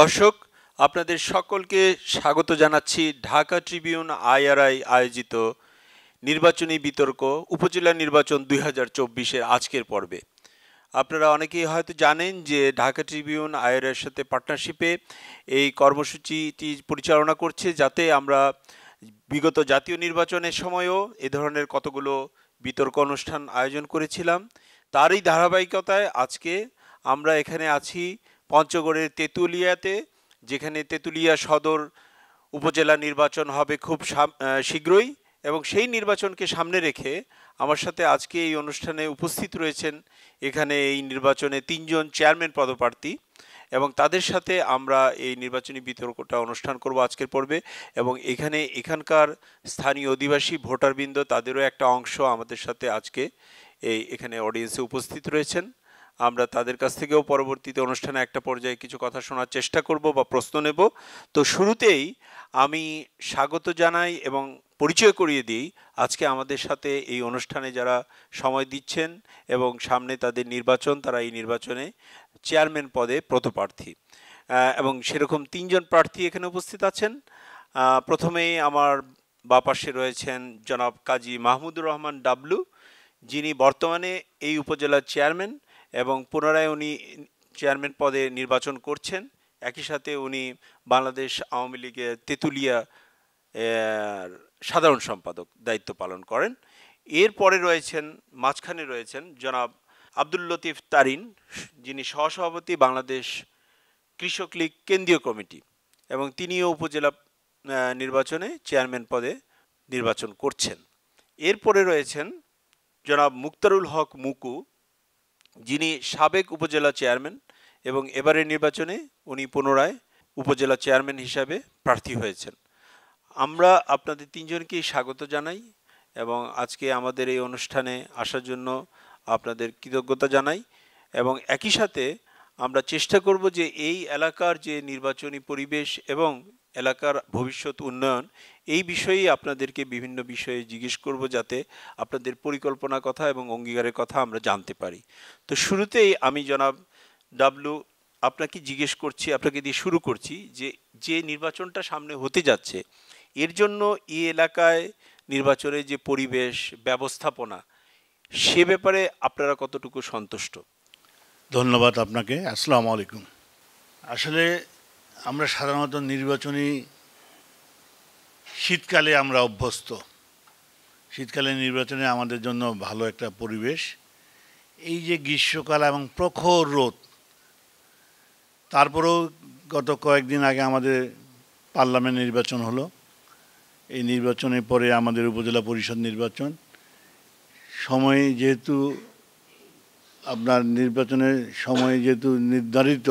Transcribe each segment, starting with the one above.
দর্শক আপনাদের সকলকে স্বাগত জানাচ্ছি ঢাকা ট্রিবিউন আইআরআই আয়োজিত নির্বাচনী বিতর্ক উপজেলা নির্বাচন দুই হাজার চব্বিশের আজকের পর্বে আপনারা অনেকেই হয়তো জানেন যে ঢাকা ট্রিবিউন আইআরআইয়ের সাথে পার্টনারশিপে এই কর্মসূচিটি পরিচালনা করছে যাতে আমরা বিগত জাতীয় নির্বাচনের সময়ও এ ধরনের কতগুলো বিতর্ক অনুষ্ঠান আয়োজন করেছিলাম তারই ধারাবাহিকতায় আজকে আমরা এখানে আছি পঞ্চগড়ের তেঁতুলিয়াতে যেখানে তেঁতুলিয়া সদর উপজেলা নির্বাচন হবে খুব শীঘ্রই এবং সেই নির্বাচনকে সামনে রেখে আমার সাথে আজকে এই অনুষ্ঠানে উপস্থিত রয়েছেন এখানে এই নির্বাচনে তিনজন চেয়ারম্যান পদপ্রার্থী এবং তাদের সাথে আমরা এই নির্বাচনী বিতর্কটা অনুষ্ঠান করব আজকের পর্বে এবং এখানে এখানকার স্থানীয় অধিবাসী ভোটারবৃন্দ তাদেরও একটা অংশ আমাদের সাথে আজকে এই এখানে অডিয়েন্সে উপস্থিত রয়েছেন আমরা তাদের কাছ থেকেও পরবর্তীতে অনুষ্ঠানে একটা পর্যায়ে কিছু কথা শোনার চেষ্টা করব বা প্রশ্ন নেব তো শুরুতেই আমি স্বাগত জানাই এবং পরিচয় করিয়ে দিই আজকে আমাদের সাথে এই অনুষ্ঠানে যারা সময় দিচ্ছেন এবং সামনে তাদের নির্বাচন তারা এই নির্বাচনে চেয়ারম্যান পদে প্রতপ্রার্থী এবং সেরকম তিনজন প্রার্থী এখানে উপস্থিত আছেন প্রথমে আমার বাপাশে রয়েছেন জনাব কাজী মাহমুদুর রহমান ডাবলু যিনি বর্তমানে এই উপজেলার চেয়ারম্যান এবং পুনরায় উনি চেয়ারম্যান পদে নির্বাচন করছেন একই সাথে উনি বাংলাদেশ আওয়ামী লীগের তেঁতুলিয়া সাধারণ সম্পাদক দায়িত্ব পালন করেন এরপরে রয়েছেন মাঝখানে রয়েছেন জনাব আব্দুল লতিফ তারিন যিনি সহসভাপতি বাংলাদেশ কৃষক লীগ কেন্দ্রীয় কমিটি এবং তিনিও উপজেলা নির্বাচনে চেয়ারম্যান পদে নির্বাচন করছেন এরপরে রয়েছেন জনাব মুক্তারুল হক মুকু যিনি সাবেক উপজেলা চেয়ারম্যান এবং এবারের নির্বাচনে উনি পুনরায় উপজেলা চেয়ারম্যান হিসাবে প্রার্থী হয়েছেন আমরা আপনাদের তিনজনকেই স্বাগত জানাই এবং আজকে আমাদের এই অনুষ্ঠানে আসার জন্য আপনাদের কৃতজ্ঞতা জানাই এবং একই সাথে আমরা চেষ্টা করব যে এই এলাকার যে নির্বাচনী পরিবেশ এবং এলাকার ভবিষ্যৎ উন্নয়ন এই বিষয়েই আপনাদেরকে বিভিন্ন বিষয়ে জিজ্ঞেস করব যাতে আপনাদের পরিকল্পনা কথা এবং অঙ্গীকারের কথা আমরা জানতে পারি তো শুরুতেই আমি জনাব ডাব্লু আপনাকে জিজ্ঞেস করছি আপনাকে দিয়ে শুরু করছি যে যে নির্বাচনটা সামনে হতে যাচ্ছে এর জন্য এই এলাকায় নির্বাচনে যে পরিবেশ ব্যবস্থাপনা সে ব্যাপারে আপনারা কতটুকু সন্তুষ্ট ধন্যবাদ আপনাকে আসসালামু আলাইকুম আসলে আমরা সাধারণত নির্বাচনী শীতকালে আমরা অভ্যস্ত শীতকালে নির্বাচনে আমাদের জন্য ভালো একটা পরিবেশ এই যে গ্রীষ্মকাল এবং প্রখর রোদ তারপরেও গত কয়েকদিন আগে আমাদের পার্লামেন্ট নির্বাচন হলো এই নির্বাচনের পরে আমাদের উপজেলা পরিষদ নির্বাচন সময় যেহেতু আপনার নির্বাচনের সময় যেহেতু নির্ধারিত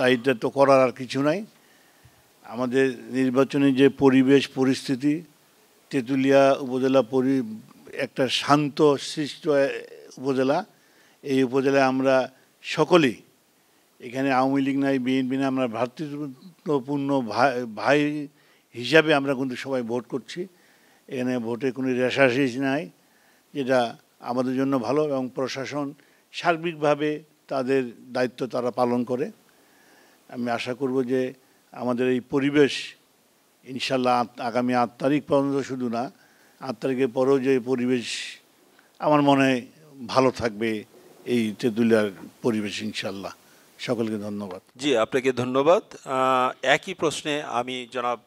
তাই এটা তো করার আর কিছু নাই আমাদের নির্বাচনী যে পরিবেশ পরিস্থিতি তেঁতুলিয়া উপজেলা পরি একটা শান্ত সৃষ্ট উপজেলা এই উপজেলায় আমরা সকলেই এখানে আওয়ামী লীগ নাই বিএনপি নাই আমরা ভ্রাতৃত্বপূর্ণ ভাই ভাই হিসাবে আমরা কিন্তু সবাই ভোট করছি এখানে ভোটে কোনো রেশাশিস নাই যেটা আমাদের জন্য ভালো এবং প্রশাসন সার্বিকভাবে তাদের দায়িত্ব তারা পালন করে আমি আশা করব যে আমাদের এই পরিবেশ ইনশাল্লাহ আগামী আট তারিখ পর্যন্ত শুধু না আট তারিখের পরেও যে পরিবেশ আমার মনে ভালো থাকবে এই তেঁতুলিয়ার পরিবেশ ইনশাল্লাহ সকলকে ধন্যবাদ জি আপনাকে ধন্যবাদ একই প্রশ্নে আমি জনাব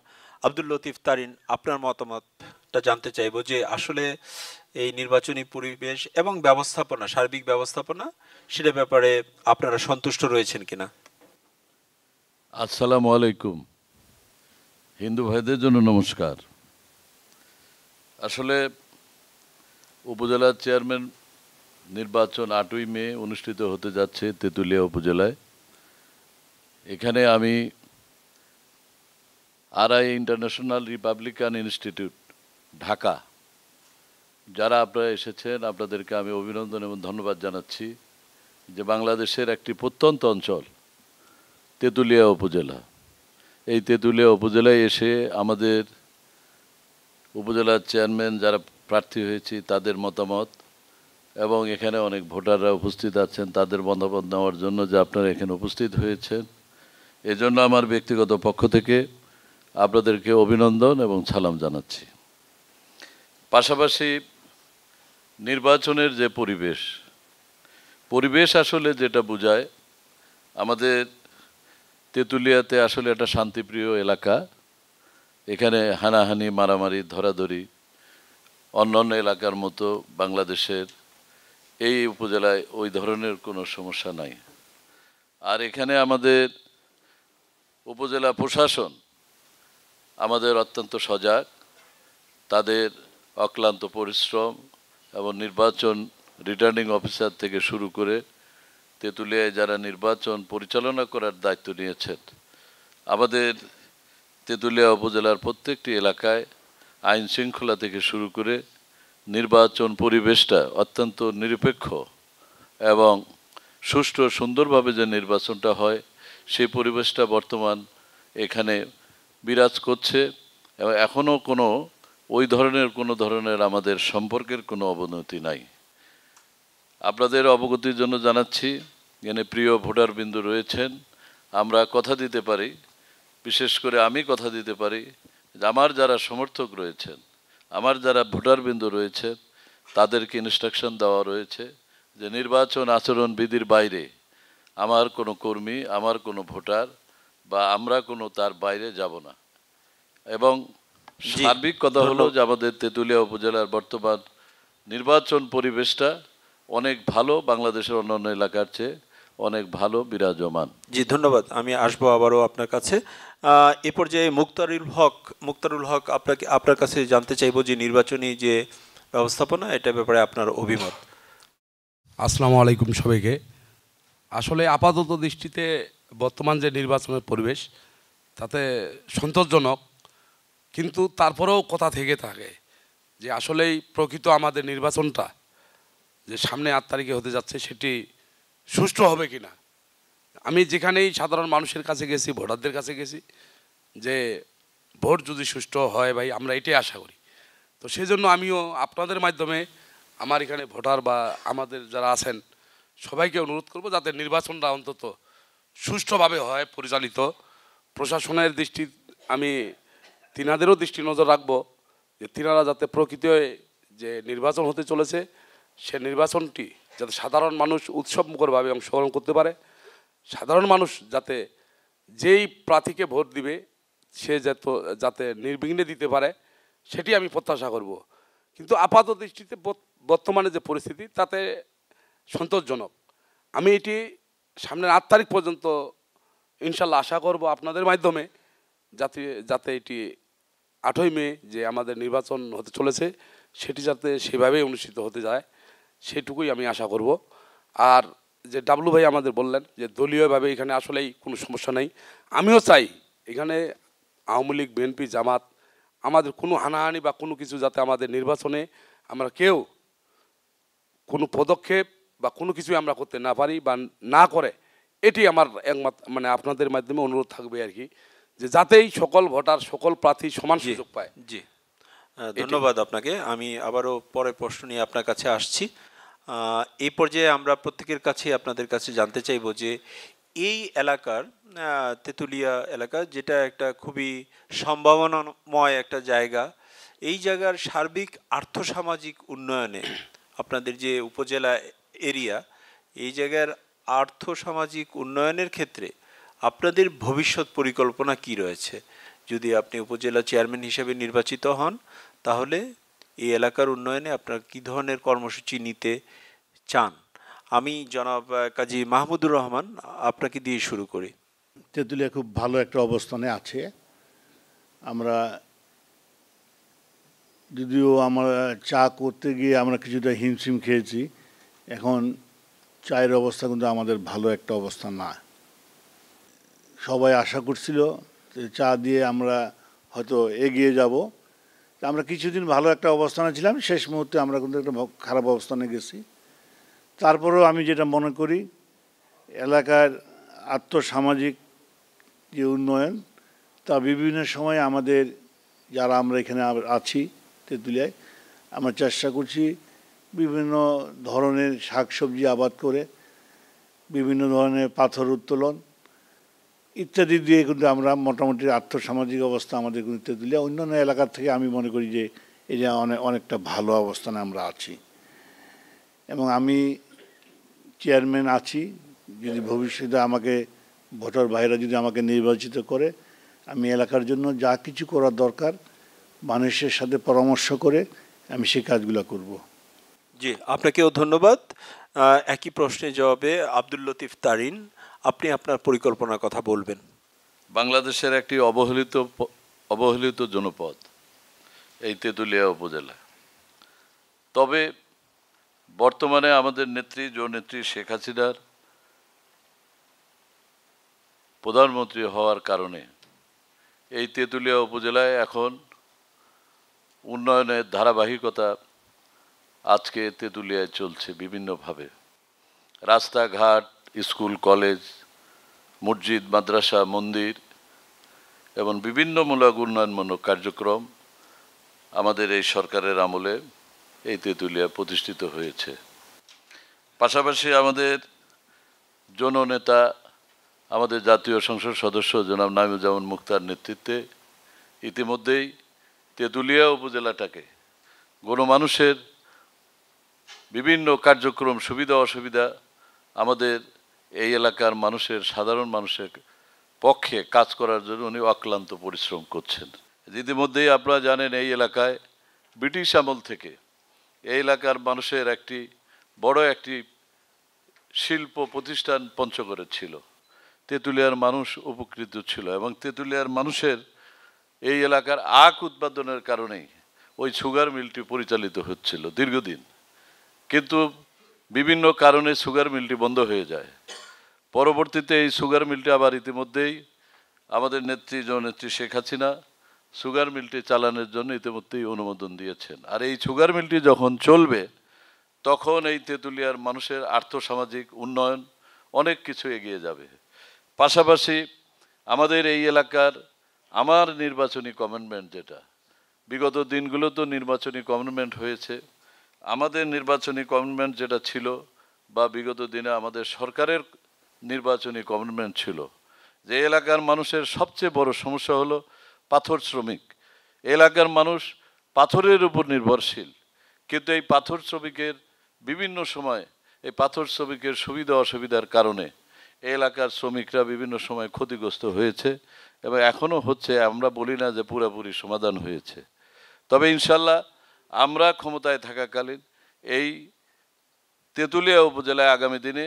আব্দুল লতিফ তারিন আপনার মতামতটা জানতে চাইব যে আসলে এই নির্বাচনী পরিবেশ এবং ব্যবস্থাপনা সার্বিক ব্যবস্থাপনা সেটা ব্যাপারে আপনারা সন্তুষ্ট রয়েছেন কিনা আসসালামু আলাইকুম হিন্দু ভাইদের জন্য নমস্কার আসলে উপজেলা চেয়ারম্যান নির্বাচন আটই মে অনুষ্ঠিত হতে যাচ্ছে তেঁতুলিয়া উপজেলায় এখানে আমি RI International Republican Institute Dhaka যারা আপনারা এসেছেন আপনাদেরকে আমি অভিনন্দন এবং ধন্যবাদ জানাচ্ছি যে বাংলাদেশের একটি প্রত্যন্ত অঞ্চল তেঁতুলিয়া উপজেলা এই তেঁতুলিয়া উপজেলায় এসে আমাদের উপজেলার চেয়ারম্যান যারা প্রার্থী হয়েছি তাদের মতামত এবং এখানে অনেক ভোটাররা উপস্থিত আছেন তাদের মতামত নেওয়ার জন্য যে আপনারা এখানে উপস্থিত হয়েছেন এজন্য আমার ব্যক্তিগত পক্ষ থেকে আপনাদেরকে অভিনন্দন এবং সালাম জানাচ্ছি পাশাপাশি নির্বাচনের যে পরিবেশ পরিবেশ আসলে যেটা বোঝায় আমাদের তেঁতুলিয়াতে আসলে একটা শান্তিপ্রিয় এলাকা এখানে হানাহানি মারামারি ধরাধরি অন্যান্য এলাকার মতো বাংলাদেশের এই উপজেলায় ওই ধরনের কোনো সমস্যা নাই আর এখানে আমাদের উপজেলা প্রশাসন আমাদের অত্যন্ত সজাগ তাদের অক্লান্ত পরিশ্রম এবং নির্বাচন রিটার্নিং অফিসার থেকে শুরু করে তেঁতুলিয়ায় যারা নির্বাচন পরিচালনা করার দায়িত্ব নিয়েছেন আমাদের তেঁতুলিয়া উপজেলার প্রত্যেকটি এলাকায় আইন শৃঙ্খলা থেকে শুরু করে নির্বাচন পরিবেশটা অত্যন্ত নিরপেক্ষ এবং সুষ্ঠু সুন্দরভাবে যে নির্বাচনটা হয় সেই পরিবেশটা বর্তমান এখানে বিরাজ করছে এবং এখনও কোনো ওই ধরনের কোনো ধরনের আমাদের সম্পর্কের কোনো অবনতি নাই আপনাদের অবগতির জন্য জানাচ্ছি এখানে প্রিয় ভোটারবিন্দু রয়েছেন আমরা কথা দিতে পারি বিশেষ করে আমি কথা দিতে পারি আমার যারা সমর্থক রয়েছেন আমার যারা ভোটারবিন্দু রয়েছেন তাদেরকে ইনস্ট্রাকশন দেওয়া রয়েছে যে নির্বাচন আচরণ বিধির বাইরে আমার কোনো কর্মী আমার কোনো ভোটার বা আমরা কোনো তার বাইরে যাব না এবং সার্বিক কথা হলো যে আমাদের তেঁতুলিয়া উপজেলার বর্তমান নির্বাচন পরিবেশটা অনেক ভালো বাংলাদেশের অন্যান্য এলাকার চেয়ে অনেক ভালো বিরাজমান জি ধন্যবাদ আমি আসবো আবারও আপনার কাছে এ পর্যায়ে মুক্তারুল হক মুক্তারুল হক আপনাকে আপনার কাছে জানতে চাইব যে নির্বাচনী যে ব্যবস্থাপনা এটা ব্যাপারে আপনার অভিমত আসসালামু আলাইকুম সবাইকে আসলে আপাতত দৃষ্টিতে বর্তমান যে নির্বাচনের পরিবেশ তাতে সন্তোষজনক কিন্তু তারপরেও কথা থেকে থাকে যে আসলেই প্রকৃত আমাদের নির্বাচনটা যে সামনে আট তারিখে হতে যাচ্ছে সেটি সুষ্ঠু হবে কি না আমি যেখানেই সাধারণ মানুষের কাছে গেছি ভোটারদের কাছে গেছি যে ভোট যদি সুষ্ঠু হয় ভাই আমরা এটাই আশা করি তো সেই জন্য আমিও আপনাদের মাধ্যমে আমার এখানে ভোটার বা আমাদের যারা আছেন সবাইকে অনুরোধ করব যাতে নির্বাচনটা অন্তত সুষ্ঠুভাবে হয় পরিচালিত প্রশাসনের দৃষ্টি আমি তিনাদেরও দৃষ্টি নজর রাখব যে তিনারা যাতে প্রকৃতি যে নির্বাচন হতে চলেছে সে নির্বাচনটি যাতে সাধারণ মানুষ উৎসবমুখরভাবে অংশগ্রহণ করতে পারে সাধারণ মানুষ যাতে যেই প্রার্থীকে ভোট দিবে সে যাতে যাতে নির্বিঘ্নে দিতে পারে সেটি আমি প্রত্যাশা করব কিন্তু আপাত দৃষ্টিতে বর্তমানে যে পরিস্থিতি তাতে সন্তোষজনক আমি এটি সামনের আট তারিখ পর্যন্ত ইনশাল্লাহ আশা করব আপনাদের মাধ্যমে যাতে যাতে এটি আটই মে যে আমাদের নির্বাচন হতে চলেছে সেটি যাতে সেভাবেই অনুষ্ঠিত হতে যায় সেটুকুই আমি আশা করব আর যে ডাবলু ভাই আমাদের বললেন যে দলীয়ভাবে এখানে আসলেই কোনো সমস্যা নেই আমিও চাই এখানে আওয়ামী লীগ বিএনপি জামাত আমাদের কোনো হানাহানি বা কোনো কিছু যাতে আমাদের নির্বাচনে আমরা কেউ কোনো পদক্ষেপ বা কোনো কিছুই আমরা করতে না পারি বা না করে এটি আমার একমাত্র মানে আপনাদের মাধ্যমে অনুরোধ থাকবে আর কি যে যাতেই সকল ভোটার সকল প্রার্থী সমান সুযোগ পায় জি ধন্যবাদ আপনাকে আমি আবারও পরে প্রশ্ন নিয়ে আপনার কাছে আসছি এই পর্যায়ে আমরা প্রত্যেকের কাছে আপনাদের কাছে জানতে চাইব যে এই এলাকার তেঁতুলিয়া এলাকা যেটা একটা খুবই সম্ভাবনাময় একটা জায়গা এই জায়গার সার্বিক আর্থসামাজিক উন্নয়নে আপনাদের যে উপজেলা এরিয়া এই জায়গার আর্থসামাজিক উন্নয়নের ক্ষেত্রে আপনাদের ভবিষ্যৎ পরিকল্পনা কি রয়েছে যদি আপনি উপজেলা চেয়ারম্যান হিসেবে নির্বাচিত হন তাহলে এই এলাকার উন্নয়নে আপনারা কী ধরনের কর্মসূচি নিতে চান আমি জনাব কাজী মাহমুদুর রহমান আপনাকে দিয়ে শুরু করি তেঁতুলিয়া খুব ভালো একটা অবস্থানে আছে আমরা যদিও আমরা চা করতে গিয়ে আমরা কিছুটা হিমশিম খেয়েছি এখন চায়ের অবস্থা কিন্তু আমাদের ভালো একটা অবস্থা না সবাই আশা করছিল চা দিয়ে আমরা হয়তো এগিয়ে যাব আমরা কিছুদিন ভালো একটা অবস্থানে ছিলাম শেষ মুহূর্তে আমরা কিন্তু একটা খারাপ অবস্থানে গেছি তারপরেও আমি যেটা মনে করি এলাকার আত্মসামাজিক যে উন্নয়ন তা বিভিন্ন সময় আমাদের যারা আমরা এখানে আছি তেঁতুলিয়ায় আমরা চেষ্টা করছি বিভিন্ন ধরনের শাকসবজি আবাদ করে বিভিন্ন ধরনের পাথর উত্তোলন ইত্যাদি দিয়ে কিন্তু আমরা মোটামুটি আর্থসামাজিক অবস্থা আমাদের কিন্তু ইত্যাদি দিলে অন্যান্য এলাকার থেকে আমি মনে করি যে এই যে অনেক অনেকটা ভালো অবস্থানে আমরা আছি এবং আমি চেয়ারম্যান আছি যদি ভবিষ্যতে আমাকে ভোটার ভাইরা যদি আমাকে নির্বাচিত করে আমি এলাকার জন্য যা কিছু করা দরকার মানুষের সাথে পরামর্শ করে আমি সেই কাজগুলো করব জি আপনাকেও ধন্যবাদ একই প্রশ্নের জবাবে আব্দুল লতিফ তারিন আপনি আপনার পরিকল্পনার কথা বলবেন বাংলাদেশের একটি অবহেলিত অবহেলিত জনপদ এই তেঁতুলিয়া উপজেলা তবে বর্তমানে আমাদের নেত্রী জননেত্রী শেখ হাসিনার প্রধানমন্ত্রী হওয়ার কারণে এই তেঁতুলিয়া উপজেলায় এখন উন্নয়নের ধারাবাহিকতা আজকে তেঁতুলিয়ায় চলছে বিভিন্নভাবে রাস্তাঘাট স্কুল কলেজ মসজিদ মাদ্রাসা মন্দির এবং বিভিন্ন মূলক উন্নয়নমূলক কার্যক্রম আমাদের এই সরকারের আমলে এই তেঁতুলিয়া প্রতিষ্ঠিত হয়েছে পাশাপাশি আমাদের জননেতা আমাদের জাতীয় সংসদ সদস্য জনাব নামিউজামান মুক্তার নেতৃত্বে ইতিমধ্যেই তেঁতুলিয়া উপজেলাটাকে গণমানুষের বিভিন্ন কার্যক্রম সুবিধা অসুবিধা আমাদের এই এলাকার মানুষের সাধারণ মানুষের পক্ষে কাজ করার জন্য উনি অক্লান্ত পরিশ্রম করছেন ইতিমধ্যেই আপনারা জানেন এই এলাকায় ব্রিটিশ আমল থেকে এই এলাকার মানুষের একটি বড় একটি শিল্প প্রতিষ্ঠান পঞ্চগড়ে ছিল তেঁতুলিয়ার মানুষ উপকৃত ছিল এবং তেঁতুলিয়ার মানুষের এই এলাকার আখ উৎপাদনের কারণেই ওই সুগার মিলটি পরিচালিত হচ্ছিল দীর্ঘদিন কিন্তু বিভিন্ন কারণে সুগার মিলটি বন্ধ হয়ে যায় পরবর্তীতে এই সুগার মিলটি আবার ইতিমধ্যেই আমাদের নেত্রী জননেত্রী শেখ হাসিনা সুগার মিলটি চালানোর জন্য ইতিমধ্যেই অনুমোদন দিয়েছেন আর এই সুগার মিলটি যখন চলবে তখন এই তেঁতুলিয়ার মানুষের আর্থসামাজিক উন্নয়ন অনেক কিছু এগিয়ে যাবে পাশাপাশি আমাদের এই এলাকার আমার নির্বাচনী কমিটমেন্ট যেটা বিগত দিনগুলো তো নির্বাচনী কমিটমেন্ট হয়েছে আমাদের নির্বাচনী কমিটমেন্ট যেটা ছিল বা বিগত দিনে আমাদের সরকারের নির্বাচনী গভর্নমেন্ট ছিল যে এলাকার মানুষের সবচেয়ে বড় সমস্যা হলো পাথর শ্রমিক এলাকার মানুষ পাথরের উপর নির্ভরশীল কিন্তু এই পাথর শ্রমিকের বিভিন্ন সময় এই পাথর শ্রমিকের সুবিধা অসুবিধার কারণে এলাকার শ্রমিকরা বিভিন্ন সময় ক্ষতিগ্রস্ত হয়েছে এবং এখনও হচ্ছে আমরা বলি না যে পুরাপুরি সমাধান হয়েছে তবে ইনশাল্লাহ আমরা ক্ষমতায় থাকাকালীন এই তেঁতুলিয়া উপজেলায় আগামী দিনে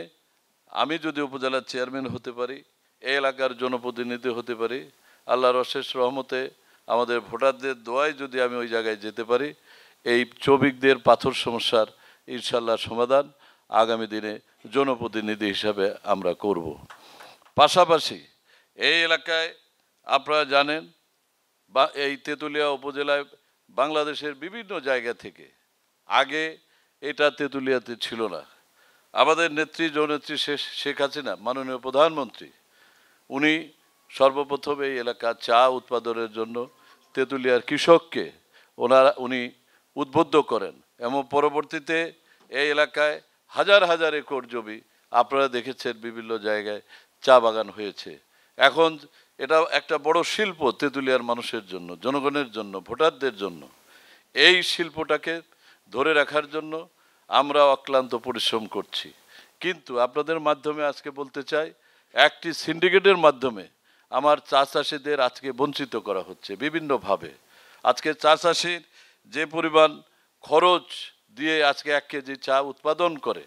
আমি যদি উপজেলার চেয়ারম্যান হতে পারি এই এলাকার জনপ্রতিনিধি হতে পারি আল্লাহর অশেষ রহমতে আমাদের ভোটারদের দোয়ায় যদি আমি ওই জায়গায় যেতে পারি এই চবিকদের পাথর সমস্যার ইনশাল্লাহ সমাধান আগামী দিনে জনপ্রতিনিধি হিসাবে আমরা করব পাশাপাশি এই এলাকায় আপনারা জানেন বা এই তেঁতুলিয়া উপজেলায় বাংলাদেশের বিভিন্ন জায়গা থেকে আগে এটা তেঁতুলিয়াতে ছিল না আমাদের নেত্রী শেষ শেখ হাসিনা মাননীয় প্রধানমন্ত্রী উনি সর্বপ্রথম এই এলাকা চা উৎপাদনের জন্য তেঁতুলিয়ার কৃষককে ওনারা উনি উদ্বুদ্ধ করেন এবং পরবর্তীতে এই এলাকায় হাজার হাজার একর জমি আপনারা দেখেছেন বিভিন্ন জায়গায় চা বাগান হয়েছে এখন এটা একটা বড় শিল্প তেঁতুলিয়ার মানুষের জন্য জনগণের জন্য ভোটারদের জন্য এই শিল্পটাকে ধরে রাখার জন্য আমরা অক্লান্ত পরিশ্রম করছি কিন্তু আপনাদের মাধ্যমে আজকে বলতে চাই একটি সিন্ডিকেটের মাধ্যমে আমার চা চাষিদের আজকে বঞ্চিত করা হচ্ছে বিভিন্নভাবে আজকে চা চাষির যে পরিমাণ খরচ দিয়ে আজকে এক কেজি চা উৎপাদন করে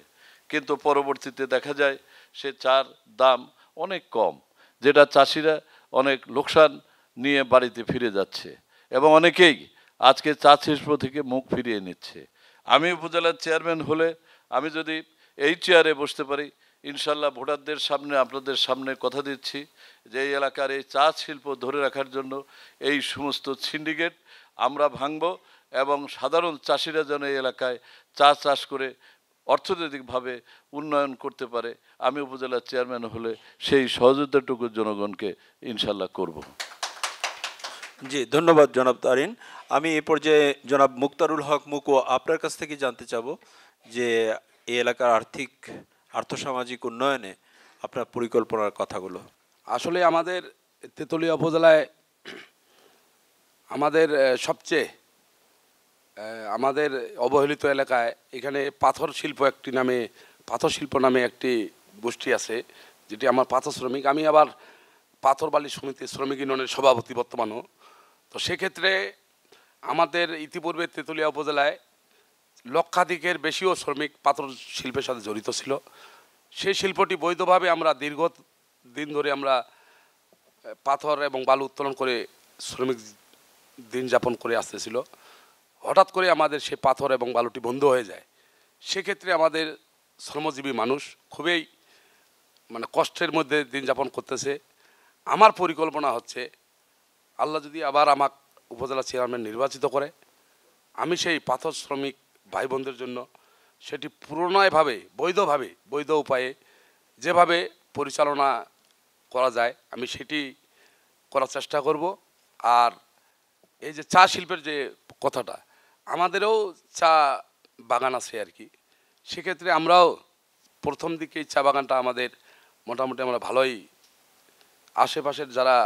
কিন্তু পরবর্তীতে দেখা যায় সে চার দাম অনেক কম যেটা চাষিরা অনেক লোকসান নিয়ে বাড়িতে ফিরে যাচ্ছে এবং অনেকেই আজকে চা শিল্প থেকে মুখ ফিরিয়ে নিচ্ছে আমি উপজেলার চেয়ারম্যান হলে আমি যদি এই চেয়ারে বসতে পারি ইনশাল্লাহ ভোটারদের সামনে আপনাদের সামনে কথা দিচ্ছি যে এই এলাকার এই চা শিল্প ধরে রাখার জন্য এই সমস্ত সিন্ডিকেট আমরা ভাঙব এবং সাধারণ চাষিরা যেন এই এলাকায় চা চাষ করে অর্থনৈতিকভাবে উন্নয়ন করতে পারে আমি উপজেলার চেয়ারম্যান হলে সেই সহযোগিতাটুকু জনগণকে ইনশাল্লাহ করব জি ধন্যবাদ জনাব তারিন আমি এ পর্যায়ে জনাব মুক্তারুল হক মুকু আপনার কাছ থেকে জানতে চাব যে এই এলাকার আর্থিক আর্থসামাজিক উন্নয়নে আপনার পরিকল্পনার কথাগুলো আসলে আমাদের তেঁতুলিয়া উপজেলায় আমাদের সবচেয়ে আমাদের অবহেলিত এলাকায় এখানে পাথর শিল্প একটি নামে পাথর শিল্প নামে একটি গোষ্ঠী আছে যেটি আমার পাথর শ্রমিক আমি আবার পাথরবালি সমিতি শ্রমিক ইউনিয়নের সভাপতি বর্তমানও তো সেক্ষেত্রে আমাদের ইতিপূর্বে তেঁতুলিয়া উপজেলায় লক্ষাধিকের বেশিও শ্রমিক পাথর শিল্পের সাথে জড়িত ছিল সেই শিল্পটি বৈধভাবে আমরা দীর্ঘ দিন ধরে আমরা পাথর এবং বালু উত্তোলন করে শ্রমিক দিন যাপন করে আসতেছিল হঠাৎ করে আমাদের সে পাথর এবং বালুটি বন্ধ হয়ে যায় সেক্ষেত্রে আমাদের শ্রমজীবী মানুষ খুবই মানে কষ্টের মধ্যে দিন যাপন করতেছে আমার পরিকল্পনা হচ্ছে আল্লাহ যদি আবার আমাক উপজেলা চেয়ারম্যান নির্বাচিত করে আমি সেই পাথর শ্রমিক ভাই বোনদের জন্য সেটি পুরনায়ভাবে বৈধভাবে বৈধ উপায়ে যেভাবে পরিচালনা করা যায় আমি সেটি করার চেষ্টা করব আর এই যে চা শিল্পের যে কথাটা আমাদেরও চা বাগান আছে আর কি সেক্ষেত্রে আমরাও প্রথম দিকে চা বাগানটা আমাদের মোটামুটি আমরা ভালোই আশেপাশের যারা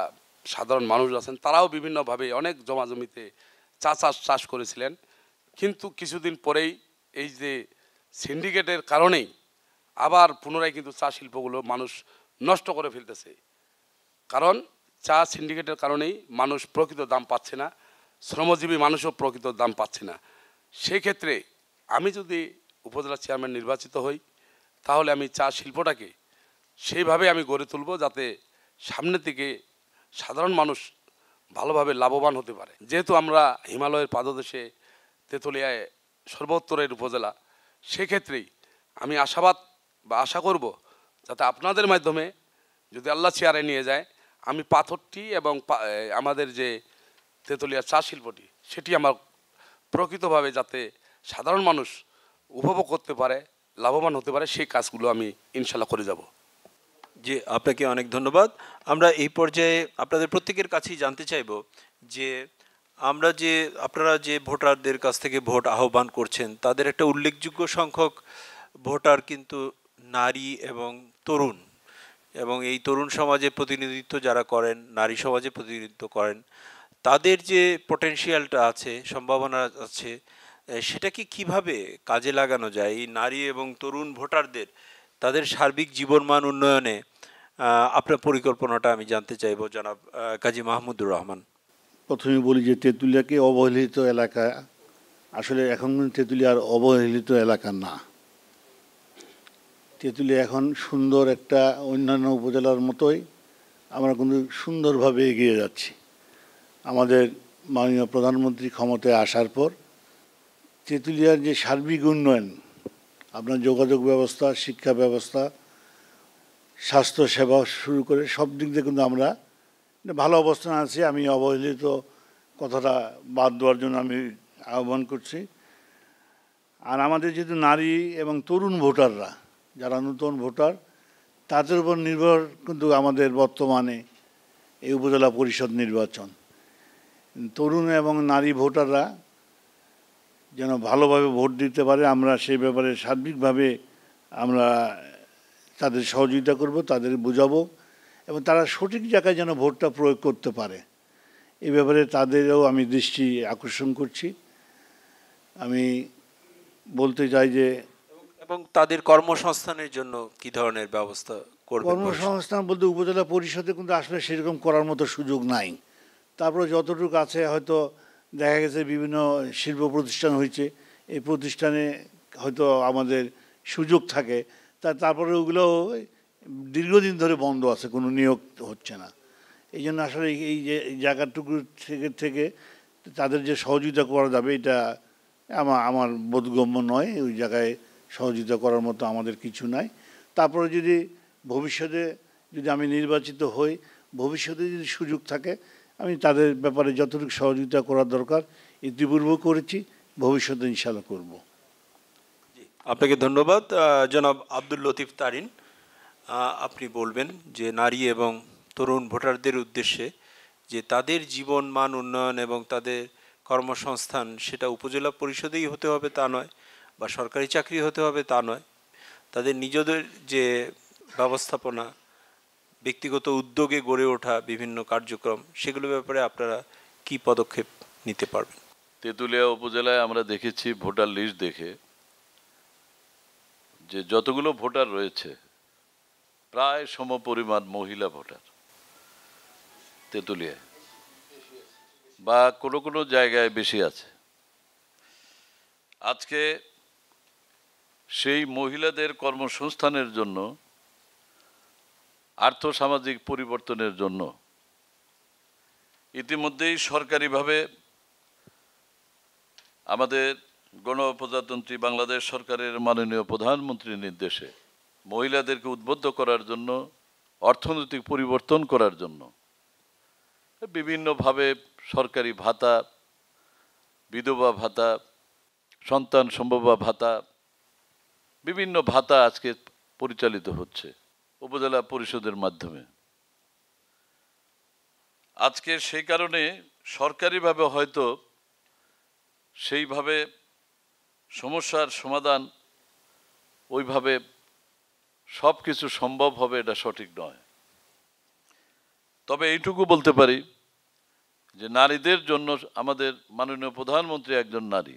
সাধারণ মানুষ আছেন তারাও বিভিন্নভাবে অনেক জমাজমিতে চা চাষ চাষ করেছিলেন কিন্তু কিছুদিন পরেই এই যে সিন্ডিকেটের কারণেই আবার পুনরায় কিন্তু চা শিল্পগুলো মানুষ নষ্ট করে ফেলতেছে কারণ চা সিন্ডিকেটের কারণেই মানুষ প্রকৃত দাম পাচ্ছে না শ্রমজীবী মানুষও প্রকৃত দাম পাচ্ছে না সেক্ষেত্রে আমি যদি উপজেলা চেয়ারম্যান নির্বাচিত হই তাহলে আমি চা শিল্পটাকে সেইভাবে আমি গড়ে তুলব যাতে সামনে থেকে সাধারণ মানুষ ভালোভাবে লাভবান হতে পারে যেহেতু আমরা হিমালয়ের পাদদেশে তেঁতুলিয়ায় সর্বোত্তরের উপজেলা সেক্ষেত্রেই আমি আশাবাদ বা আশা করব যাতে আপনাদের মাধ্যমে যদি আল্লাহ চেয়ারে নিয়ে যায় আমি পাথরটি এবং আমাদের যে তেঁতুলিয়া চা শিল্পটি সেটি আমার প্রকৃতভাবে যাতে সাধারণ মানুষ উপভোগ করতে পারে লাভবান হতে পারে সেই কাজগুলো আমি ইনশাল্লাহ করে যাব যে আপনাকে অনেক ধন্যবাদ আমরা এই পর্যায়ে আপনাদের প্রত্যেকের কাছেই জানতে চাইব যে আমরা যে আপনারা যে ভোটারদের কাছ থেকে ভোট আহ্বান করছেন তাদের একটা উল্লেখযোগ্য সংখ্যক ভোটার কিন্তু নারী এবং তরুণ এবং এই তরুণ সমাজে প্রতিনিধিত্ব যারা করেন নারী সমাজে প্রতিনিধিত্ব করেন তাদের যে পটেন্সিয়ালটা আছে সম্ভাবনা আছে সেটাকে কিভাবে কাজে লাগানো যায় এই নারী এবং তরুণ ভোটারদের তাদের সার্বিক জীবনমান উন্নয়নে আপনার পরিকল্পনাটা আমি জানতে চাইব জনাব কাজী মাহমুদুর রহমান প্রথমে বলি যে তেঁতুলিয়াকে অবহেলিত এলাকা আসলে এখন তেঁতুলিয়ার অবহেলিত এলাকা না তেঁতুলিয়া এখন সুন্দর একটা অন্যান্য উপজেলার মতোই আমরা কিন্তু সুন্দরভাবে এগিয়ে যাচ্ছি আমাদের মাননীয় প্রধানমন্ত্রী ক্ষমতায় আসার পর তেঁতুলিয়ার যে সার্বিক উন্নয়ন আপনার যোগাযোগ ব্যবস্থা শিক্ষা ব্যবস্থা স্বাস্থ্যসেবা শুরু করে সব দিক দিয়ে কিন্তু আমরা ভালো অবস্থানে আছি আমি অবহেলিত কথাটা বাদ দেওয়ার জন্য আমি আহ্বান করছি আর আমাদের যেহেতু নারী এবং তরুণ ভোটাররা যারা নতুন ভোটার তাদের উপর নির্ভর কিন্তু আমাদের বর্তমানে এই উপজেলা পরিষদ নির্বাচন তরুণ এবং নারী ভোটাররা যেন ভালোভাবে ভোট দিতে পারে আমরা সেই ব্যাপারে সার্বিকভাবে আমরা তাদের সহযোগিতা করব তাদের বোঝাবো এবং তারা সঠিক জায়গায় যেন ভোটটা প্রয়োগ করতে পারে এ ব্যাপারে তাদেরও আমি দৃষ্টি আকর্ষণ করছি আমি বলতে চাই যে এবং তাদের কর্মসংস্থানের জন্য কি ধরনের ব্যবস্থা করবে কর্মসংস্থান বলতে উপজেলা পরিষদে কিন্তু আসলে সেরকম করার মতো সুযোগ নাই তারপরে যতটুকু আছে হয়তো দেখা গেছে বিভিন্ন শিল্প প্রতিষ্ঠান হয়েছে এই প্রতিষ্ঠানে হয়তো আমাদের সুযোগ থাকে তা তারপরে ওগুলো দীর্ঘদিন ধরে বন্ধ আছে কোনো নিয়োগ হচ্ছে না এই জন্য আসলে এই যে জায়গাটুকু থেকে থেকে তাদের যে সহযোগিতা করা যাবে এটা আমার আমার বোধগম্য নয় ওই জায়গায় সহযোগিতা করার মতো আমাদের কিছু নাই তারপরে যদি ভবিষ্যতে যদি আমি নির্বাচিত হই ভবিষ্যতে যদি সুযোগ থাকে আমি তাদের ব্যাপারে যতটুকু সহযোগিতা করার দরকার ইতিপূর্ব করেছি ভবিষ্যতে ইনশাল্লাহ করবো আপনাকে ধন্যবাদ জনাব আব্দুল লতিফ তারিন আপনি বলবেন যে নারী এবং তরুণ ভোটারদের উদ্দেশ্যে যে তাদের জীবন মান উন্নয়ন এবং তাদের কর্মসংস্থান সেটা উপজেলা পরিষদেই হতে হবে তা নয় বা সরকারি চাকরি হতে হবে তা নয় তাদের নিজেদের যে ব্যবস্থাপনা ব্যক্তিগত উদ্যোগে গড়ে ওঠা বিভিন্ন কার্যক্রম সেগুলো ব্যাপারে আপনারা কি পদক্ষেপ নিতে পারবেন তেঁতুলিয়া উপজেলায় আমরা দেখেছি ভোটার লিস্ট দেখে যে যতগুলো ভোটার রয়েছে প্রায় সম পরিমাণ মহিলা ভোটার তেঁতুলিয়ায় বা কোনো কোনো জায়গায় বেশি আছে আজকে সেই মহিলাদের কর্মসংস্থানের জন্য আর্থসামাজিক পরিবর্তনের জন্য ইতিমধ্যেই সরকারিভাবে আমাদের গণপ্রজাতন্ত্রী বাংলাদেশ সরকারের মাননীয় প্রধানমন্ত্রীর নির্দেশে মহিলাদেরকে উদ্বুদ্ধ করার জন্য অর্থনৈতিক পরিবর্তন করার জন্য বিভিন্নভাবে সরকারি ভাতা বিধবা ভাতা সন্তান সম্ভবা ভাতা বিভিন্ন ভাতা আজকে পরিচালিত হচ্ছে উপজেলা পরিষদের মাধ্যমে আজকে সেই কারণে সরকারিভাবে হয়তো সেইভাবে সমস্যার সমাধান ওইভাবে সব কিছু সম্ভব হবে এটা সঠিক নয় তবে এইটুকু বলতে পারি যে নারীদের জন্য আমাদের মাননীয় প্রধানমন্ত্রী একজন নারী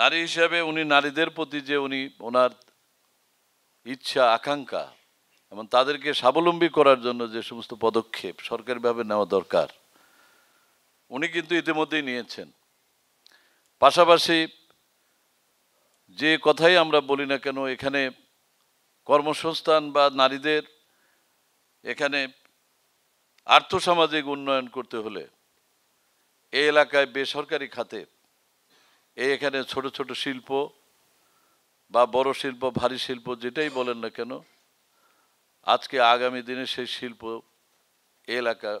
নারী হিসাবে উনি নারীদের প্রতি যে উনি ওনার ইচ্ছা আকাঙ্ক্ষা এবং তাদেরকে স্বাবলম্বী করার জন্য যে সমস্ত পদক্ষেপ সরকারিভাবে নেওয়া দরকার উনি কিন্তু ইতিমধ্যেই নিয়েছেন পাশাপাশি যে কথাই আমরা বলি না কেন এখানে কর্মসংস্থান বা নারীদের এখানে আর্থসামাজিক উন্নয়ন করতে হলে এই এলাকায় বেসরকারি খাতে এই এখানে ছোট ছোট শিল্প বা বড় শিল্প ভারী শিল্প যেটাই বলেন না কেন আজকে আগামী দিনে সেই শিল্প এলাকা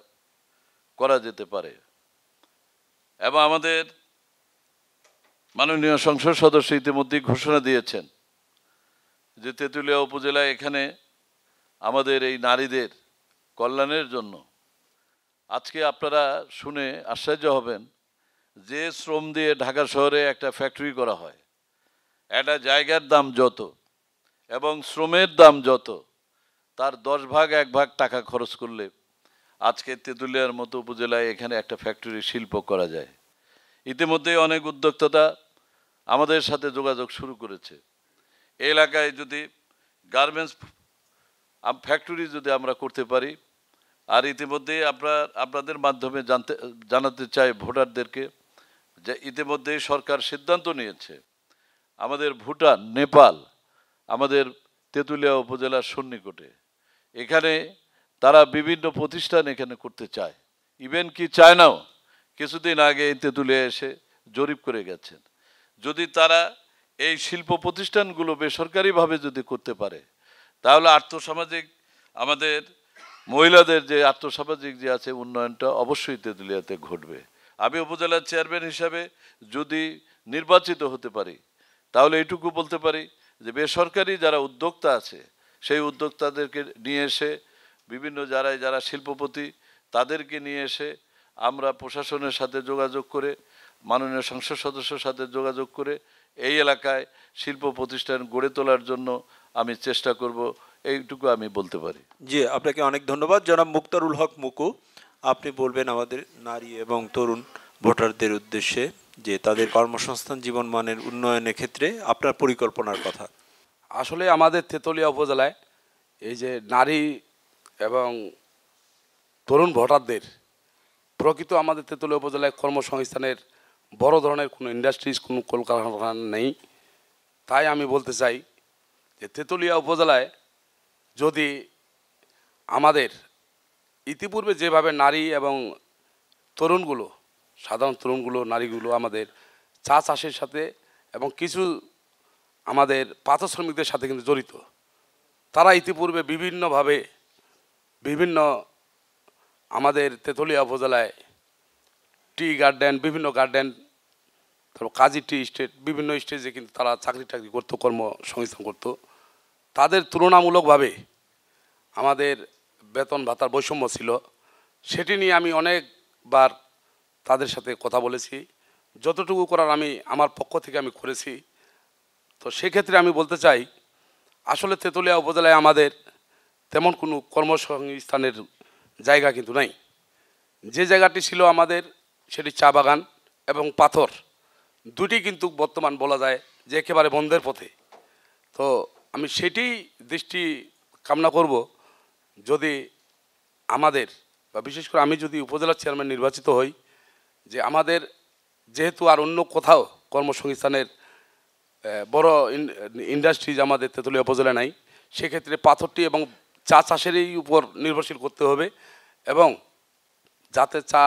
করা যেতে পারে এবং আমাদের মাননীয় সংসদ সদস্য ইতিমধ্যেই ঘোষণা দিয়েছেন যে তেঁতুলিয়া উপজেলায় এখানে আমাদের এই নারীদের কল্যাণের জন্য আজকে আপনারা শুনে আশ্চর্য হবেন যে শ্রম দিয়ে ঢাকা শহরে একটা ফ্যাক্টরি করা হয় একটা জায়গার দাম যত এবং শ্রমের দাম যত তার দশ ভাগ এক ভাগ টাকা খরচ করলে আজকে তেঁতুলিয়ার মতো উপজেলায় এখানে একটা ফ্যাক্টরি শিল্প করা যায় ইতিমধ্যেই অনেক উদ্যোক্তা আমাদের সাথে যোগাযোগ শুরু করেছে এলাকায় যদি গার্মেন্টস ফ্যাক্টরি যদি আমরা করতে পারি আর ইতিমধ্যে আপনার আপনাদের মাধ্যমে জানতে জানাতে চাই ভোটারদেরকে যে ইতিমধ্যে সরকার সিদ্ধান্ত নিয়েছে আমাদের ভুটান নেপাল আমাদের তেঁতুলিয়া উপজেলার সন্নিকটে এখানে তারা বিভিন্ন প্রতিষ্ঠান এখানে করতে চায় ইভেন কি চায় নাও কিছুদিন আগে এই তেঁতুলিয়া এসে জরিপ করে গেছেন যদি তারা এই শিল্প প্রতিষ্ঠানগুলো বেসরকারিভাবে যদি করতে পারে তাহলে আর্থসামাজিক আমাদের মহিলাদের যে আর্থসামাজিক যে আছে উন্নয়নটা অবশ্যই তেঁতুলিয়াতে ঘটবে আমি উপজেলার চেয়ারম্যান হিসাবে যদি নির্বাচিত হতে পারি তাহলে এটুকু বলতে পারি যে বেসরকারি যারা উদ্যোক্তা আছে সেই উদ্যোক্তাদেরকে নিয়ে এসে বিভিন্ন যারা যারা শিল্পপতি তাদেরকে নিয়ে এসে আমরা প্রশাসনের সাথে যোগাযোগ করে মাননীয় সংসদ সদস্যর সাথে যোগাযোগ করে এই এলাকায় শিল্প প্রতিষ্ঠান গড়ে তোলার জন্য আমি চেষ্টা করব এইটুকু আমি বলতে পারি জি আপনাকে অনেক ধন্যবাদ জনাব মুক্তারুল হক মুকু আপনি বলবেন আমাদের নারী এবং তরুণ ভোটারদের উদ্দেশ্যে যে তাদের কর্মসংস্থান জীবন মানের উন্নয়নের ক্ষেত্রে আপনার পরিকল্পনার কথা আসলে আমাদের তেতলিয়া উপজেলায় এই যে নারী এবং তরুণ ভোটারদের প্রকৃত আমাদের তেতলিয়া উপজেলায় কর্মসংস্থানের বড় ধরনের কোনো ইন্ডাস্ট্রিজ কোনো কলকারখানা নেই তাই আমি বলতে চাই যে তেঁতুলিয়া উপজেলায় যদি আমাদের ইতিপূর্বে যেভাবে নারী এবং তরুণগুলো সাধারণ তরুণগুলো নারীগুলো আমাদের চা চাষের সাথে এবং কিছু আমাদের পাথর শ্রমিকদের সাথে কিন্তু জড়িত তারা ইতিপূর্বে বিভিন্নভাবে বিভিন্ন আমাদের তেঁতুলিয়া উপজেলায় টি গার্ডেন বিভিন্ন গার্ডেন তারপর কাজী টি স্টেট বিভিন্ন স্টেজে কিন্তু তারা চাকরি টাকরি করতো কর্মসংস্থান করতো তাদের তুলনামূলকভাবে আমাদের বেতন ভাতার বৈষম্য ছিল সেটি নিয়ে আমি অনেকবার তাদের সাথে কথা বলেছি যতটুকু করার আমি আমার পক্ষ থেকে আমি করেছি তো সেক্ষেত্রে আমি বলতে চাই আসলে তেঁতুলিয়া উপজেলায় আমাদের তেমন কোনো কর্মসংস্থানের জায়গা কিন্তু নাই যে জায়গাটি ছিল আমাদের সেটি চা বাগান এবং পাথর দুটি কিন্তু বর্তমান বলা যায় যে একেবারে বন্ধের পথে তো আমি সেটি দৃষ্টি কামনা করব যদি আমাদের বা বিশেষ করে আমি যদি উপজেলা চেয়ারম্যান নির্বাচিত হই যে আমাদের যেহেতু আর অন্য কোথাও কর্মসংস্থানের বড় ইন্ডাস্ট্রিজ আমাদের তেঁতুলিয়া উপজেলা নাই সেক্ষেত্রে পাথরটি এবং চা চাষেরই উপর নির্ভরশীল করতে হবে এবং যাতে চা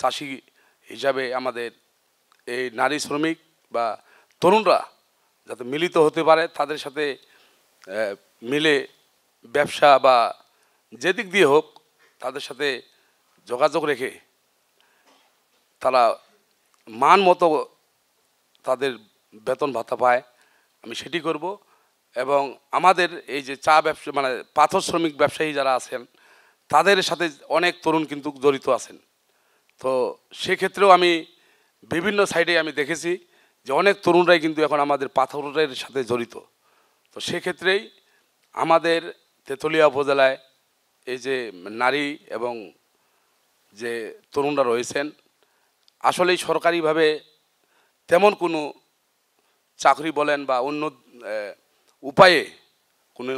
চাষি হিসাবে আমাদের এই নারী শ্রমিক বা তরুণরা যাতে মিলিত হতে পারে তাদের সাথে মিলে ব্যবসা বা যেদিক দিয়ে হোক তাদের সাথে যোগাযোগ রেখে তারা মান মতো তাদের বেতন ভাতা পায় আমি সেটি করব এবং আমাদের এই যে চা ব্যবসা মানে পাথর শ্রমিক ব্যবসায়ী যারা আছেন তাদের সাথে অনেক তরুণ কিন্তু জড়িত আছেন তো সেক্ষেত্রেও আমি বিভিন্ন সাইডে আমি দেখেছি যে অনেক তরুণরাই কিন্তু এখন আমাদের পাথরের সাথে জড়িত তো সেক্ষেত্রেই আমাদের তেঁতুলিয়া উপজেলায় এই যে নারী এবং যে তরুণরা রয়েছেন আসলেই সরকারিভাবে তেমন কোনো চাকরি বলেন বা অন্য উপায়ে কোনো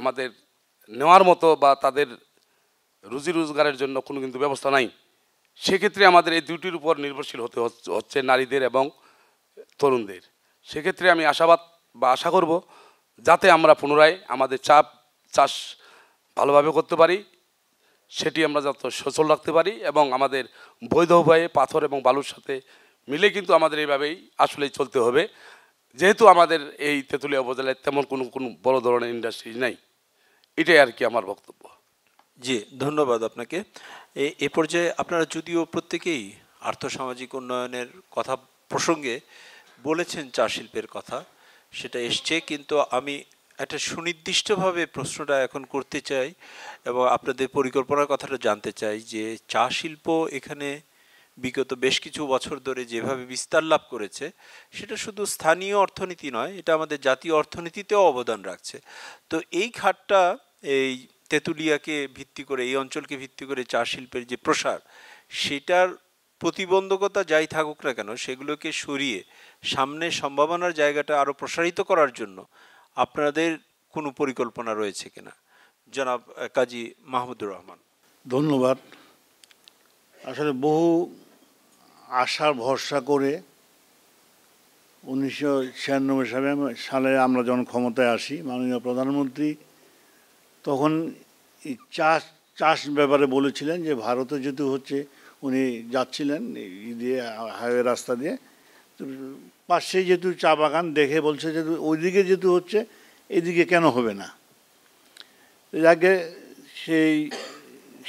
আমাদের নেওয়ার মতো বা তাদের রুজি রোজগারের জন্য কোনো কিন্তু ব্যবস্থা নাই সেক্ষেত্রে আমাদের এই দুটির উপর নির্ভরশীল হতে হচ্ছে নারীদের এবং তরুণদের সেক্ষেত্রে আমি আশাবাদ বা আশা করব যাতে আমরা পুনরায় আমাদের চাপ চাষ ভালোভাবে করতে পারি সেটি আমরা যত সচল রাখতে পারি এবং আমাদের বৈধ উপায়ে পাথর এবং বালুর সাথে মিলে কিন্তু আমাদের এইভাবেই আসলেই চলতে হবে যেহেতু আমাদের এই তেঁতুলিয়া উপজেলায় তেমন কোনো কোনো বড় ধরনের ইন্ডাস্ট্রি নাই এটাই আর কি আমার বক্তব্য জি ধন্যবাদ আপনাকে এ পর্যায়ে আপনারা যদিও প্রত্যেকেই আর্থসামাজিক উন্নয়নের কথা প্রসঙ্গে বলেছেন চা শিল্পের কথা সেটা এসছে কিন্তু আমি একটা সুনির্দিষ্টভাবে প্রশ্নটা এখন করতে চাই এবং আপনাদের পরিকল্পনার কথাটা জানতে চাই যে চা শিল্প এখানে বিগত বেশ কিছু বছর ধরে যেভাবে বিস্তার লাভ করেছে সেটা শুধু স্থানীয় অর্থনীতি নয় এটা আমাদের জাতীয় অর্থনীতিতেও অবদান রাখছে তো এই খাটটা এই তেঁতুলিয়াকে ভিত্তি করে এই অঞ্চলকে ভিত্তি করে চা শিল্পের যে প্রসার সেটার প্রতিবন্ধকতা যাই থাকুক না কেন সেগুলোকে সরিয়ে সামনে সম্ভাবনার জায়গাটা আরও প্রসারিত করার জন্য আপনাদের কোনো পরিকল্পনা রয়েছে কিনা জনাব কাজী মাহমুদুর রহমান ধন্যবাদ আসলে বহু আশার ভরসা করে উনিশশো সালে আমরা যখন ক্ষমতায় আসি মাননীয় প্রধানমন্ত্রী তখন চাষ চাষ ব্যাপারে বলেছিলেন যে ভারতে যেহেতু হচ্ছে উনি যাচ্ছিলেন ই দিয়ে হাইওয়ে রাস্তা দিয়ে পাশে যেহেতু চা বাগান দেখে বলছে যে ওইদিকে যেহেতু হচ্ছে এদিকে কেন হবে না আগে সেই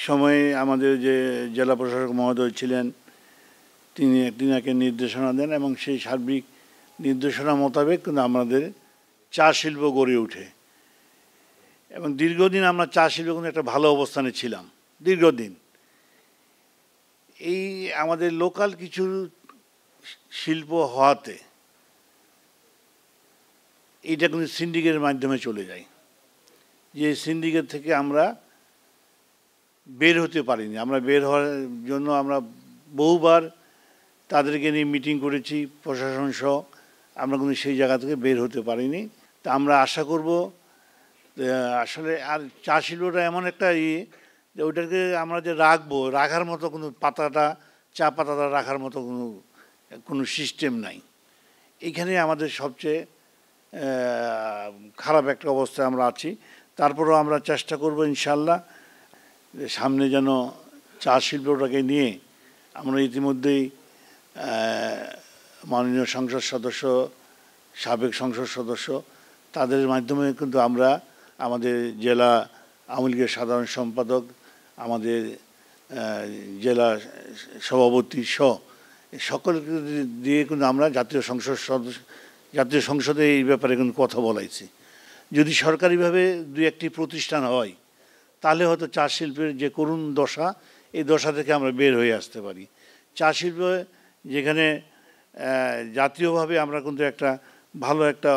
সময়ে আমাদের যে জেলা প্রশাসক মহোদয় ছিলেন তিনি তিনাকে নির্দেশনা দেন এবং সেই সার্বিক নির্দেশনা মোতাবেক কিন্তু আমাদের চা শিল্প গড়ে ওঠে এবং দীর্ঘদিন আমরা চা শিল্পে কিন্তু একটা ভালো অবস্থানে ছিলাম দীর্ঘদিন এই আমাদের লোকাল কিছু শিল্প হওয়াতে এটা কিন্তু সিন্ডিকেটের মাধ্যমে চলে যায় যে সিন্ডিকেট থেকে আমরা বের হতে পারিনি আমরা বের হওয়ার জন্য আমরা বহুবার তাদেরকে নিয়ে মিটিং করেছি প্রশাসন সহ আমরা কিন্তু সেই জায়গা থেকে বের হতে পারিনি তা আমরা আশা করব আসলে আর চা শিল্পটা এমন একটা ইয়ে যে ওইটাকে আমরা যে রাখবো রাখার মতো কোনো পাতাটা চা পাতাটা রাখার মতো কোনো কোনো সিস্টেম নাই এখানে আমাদের সবচেয়ে খারাপ একটা অবস্থায় আমরা আছি তারপরেও আমরা চেষ্টা করব ইনশাল্লাহ সামনে যেন চা শিল্পটাকে নিয়ে আমরা ইতিমধ্যেই মাননীয় সংসদ সদস্য সাবেক সংসদ সদস্য তাদের মাধ্যমে কিন্তু আমরা আমাদের জেলা আওয়ামী লীগের সাধারণ সম্পাদক আমাদের জেলা সভাপতি স সকলকে দিয়ে কিন্তু আমরা জাতীয় সংসদ সদস্য জাতীয় সংসদে এই ব্যাপারে কিন্তু কথা বলাইছি যদি সরকারিভাবে দুই একটি প্রতিষ্ঠান হয় তাহলে হয়তো চা শিল্পের যে করুণ দশা এই দশা থেকে আমরা বের হয়ে আসতে পারি চা শিল্প যেখানে জাতীয়ভাবে আমরা কিন্তু একটা ভালো একটা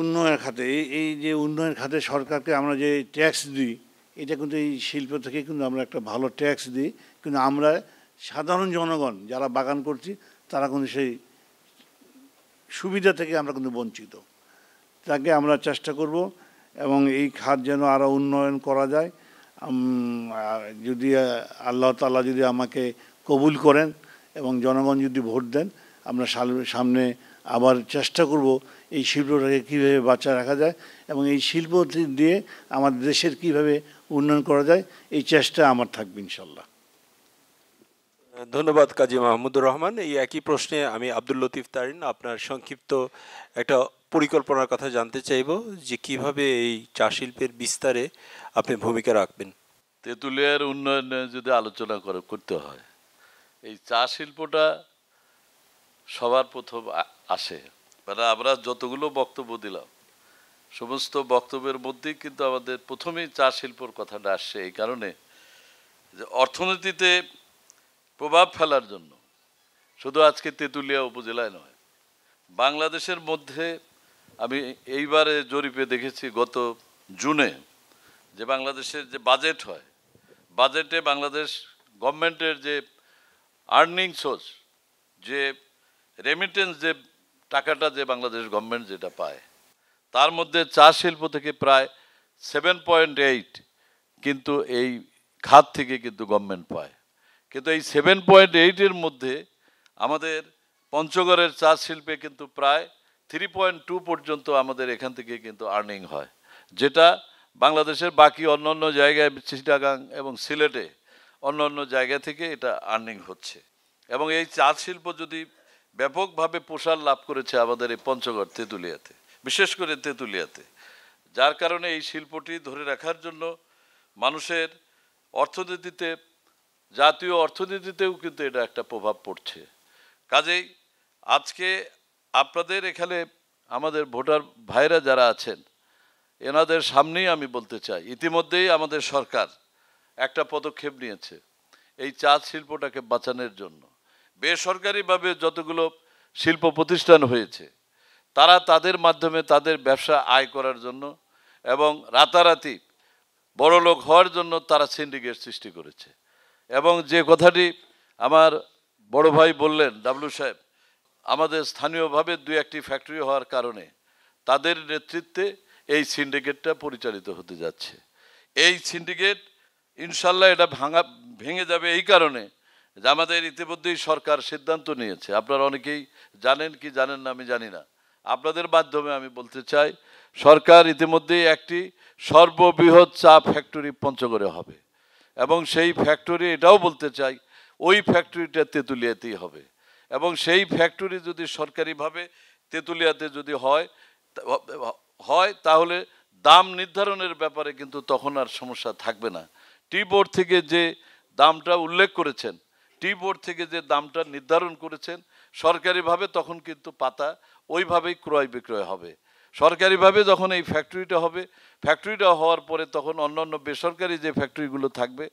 উন্নয়ন খাতে এই যে উন্নয়ন খাতে সরকারকে আমরা যে ট্যাক্স দিই এটা কিন্তু এই শিল্প থেকে কিন্তু আমরা একটা ভালো ট্যাক্স দিই কিন্তু আমরা সাধারণ জনগণ যারা বাগান করছি তারা কিন্তু সেই সুবিধা থেকে আমরা কিন্তু বঞ্চিত তাকে আমরা চেষ্টা করব এবং এই খাত যেন আরও উন্নয়ন করা যায় যদি আল্লাহ তালা যদি আমাকে কবুল করেন এবং জনগণ যদি ভোট দেন আমরা সামনে আবার চেষ্টা করব এই শিল্পটাকে কীভাবে বাঁচা রাখা যায় এবং এই শিল্প দিয়ে আমাদের দেশের কীভাবে উন্নয়ন করা যায় এই চেষ্টা আমার থাকবে ইনশাল্লাহ ধন্যবাদ কাজী মাহমুদুর রহমান এই একই প্রশ্নে আমি আব্দুল লতিফ তারিন আপনার সংক্ষিপ্ত একটা পরিকল্পনার কথা জানতে চাইব যে কিভাবে এই চা শিল্পের বিস্তারে আপনি ভূমিকা রাখবেন তেঁতুলিয়ার উন্নয়নে যদি আলোচনা করে করতে হয় এই চা শিল্পটা সবার প্রথম আসে মানে আমরা যতগুলো বক্তব্য দিলাম সমস্ত বক্তব্যের মধ্যেই কিন্তু আমাদের প্রথমেই চা শিল্পর কথাটা আসছে এই কারণে যে অর্থনীতিতে প্রভাব ফেলার জন্য শুধু আজকে তেঁতুলিয়া উপজেলায় নয় বাংলাদেশের মধ্যে আমি এইবারে জরিপে দেখেছি গত জুনে যে বাংলাদেশের যে বাজেট হয় বাজেটে বাংলাদেশ গভর্নমেন্টের যে আর্নিং সোর্স যে রেমিটেন্স যে টাকাটা যে বাংলাদেশ গভর্নমেন্ট যেটা পায় তার মধ্যে চা শিল্প থেকে প্রায় সেভেন পয়েন্ট এইট কিন্তু এই খাত থেকে কিন্তু গভর্নমেন্ট পায় কিন্তু এই সেভেন পয়েন্ট এইটের মধ্যে আমাদের পঞ্চগড়ের চা শিল্পে কিন্তু প্রায় থ্রি পয়েন্ট টু পর্যন্ত আমাদের এখান থেকে কিন্তু আর্নিং হয় যেটা বাংলাদেশের বাকি অন্যান্য জায়গায় চিটাগাং এবং সিলেটে অন্য অন্য জায়গা থেকে এটা আর্নিং হচ্ছে এবং এই চা শিল্প যদি ব্যাপকভাবে প্রসার লাভ করেছে আমাদের এই পঞ্চগড় তেঁতুলিয়াতে বিশেষ করে তেঁতুলিয়াতে যার কারণে এই শিল্পটি ধরে রাখার জন্য মানুষের অর্থনীতিতে জাতীয় অর্থনীতিতেও কিন্তু এটা একটা প্রভাব পড়ছে কাজেই আজকে আপনাদের এখানে আমাদের ভোটার ভাইরা যারা আছেন এনাদের সামনেই আমি বলতে চাই ইতিমধ্যেই আমাদের সরকার একটা পদক্ষেপ নিয়েছে এই চা শিল্পটাকে বাঁচানোর জন্য বেসরকারিভাবে যতগুলো শিল্প প্রতিষ্ঠান হয়েছে তারা তাদের মাধ্যমে তাদের ব্যবসা আয় করার জন্য এবং রাতারাতি বড় লোক হওয়ার জন্য তারা সিন্ডিকেট সৃষ্টি করেছে এবং যে কথাটি আমার বড় ভাই বললেন ডাব্লু সাহেব আমাদের স্থানীয়ভাবে দুই একটি ফ্যাক্টরি হওয়ার কারণে তাদের নেতৃত্বে এই সিন্ডিকেটটা পরিচালিত হতে যাচ্ছে এই সিন্ডিকেট ইনশাল্লাহ এটা ভাঙা ভেঙে যাবে এই কারণে যে আমাদের ইতিমধ্যেই সরকার সিদ্ধান্ত নিয়েছে আপনারা অনেকেই জানেন কি জানেন না আমি জানি না আপনাদের মাধ্যমে আমি বলতে চাই সরকার ইতিমধ্যেই একটি সর্ববৃহৎ চা ফ্যাক্টরি পঞ্চগড়ে হবে এবং সেই ফ্যাক্টরি এটাও বলতে চাই ওই ফ্যাক্টরিটা তেঁতুলিয়াতেই হবে এবং সেই ফ্যাক্টরি যদি সরকারিভাবে তেঁতুলিয়াতে যদি হয় হয় তাহলে দাম নির্ধারণের ব্যাপারে কিন্তু তখন আর সমস্যা থাকবে না টি বোর্ড থেকে যে দামটা উল্লেখ করেছেন টি বোর্ড থেকে যে দামটা নির্ধারণ করেছেন সরকারিভাবে তখন কিন্তু পাতা ওইভাবেই ক্রয় বিক্রয় হবে সরকারিভাবে যখন এই ফ্যাক্টরিটা হবে ফ্যাক্টরিটা হওয়ার পরে তখন অন্যান্য বেসরকারি যে ফ্যাক্টরিগুলো থাকবে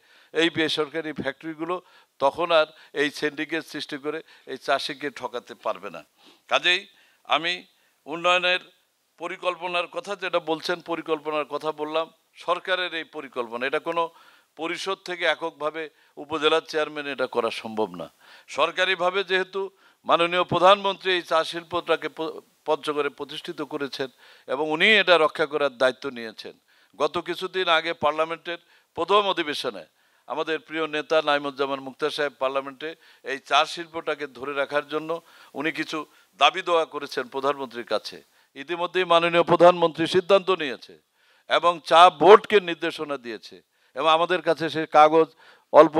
এই বেসরকারি ফ্যাক্টরিগুলো তখন আর এই সিন্ডিকেট সৃষ্টি করে এই চাষিকে ঠকাতে পারবে না কাজেই আমি উন্নয়নের পরিকল্পনার কথা যেটা বলছেন পরিকল্পনার কথা বললাম সরকারের এই পরিকল্পনা এটা কোনো পরিষদ থেকে এককভাবে উপজেলার চেয়ারম্যান এটা করা সম্ভব না সরকারিভাবে যেহেতু মাননীয় প্রধানমন্ত্রী এই চা শিল্পটাকে পঞ্চগড়ে প্রতিষ্ঠিত করেছেন এবং উনি এটা রক্ষা করার দায়িত্ব নিয়েছেন গত কিছুদিন আগে পার্লামেন্টের প্রথম অধিবেশনে আমাদের প্রিয় নেতা নাইমুজ্জামান মুক্তার সাহেব পার্লামেন্টে এই চা শিল্পটাকে ধরে রাখার জন্য উনি কিছু দাবি দেওয়া করেছেন প্রধানমন্ত্রীর কাছে ইতিমধ্যেই মাননীয় প্রধানমন্ত্রী সিদ্ধান্ত নিয়েছে এবং চা বোর্ডকে নির্দেশনা দিয়েছে এবং আমাদের কাছে সে কাগজ অল্প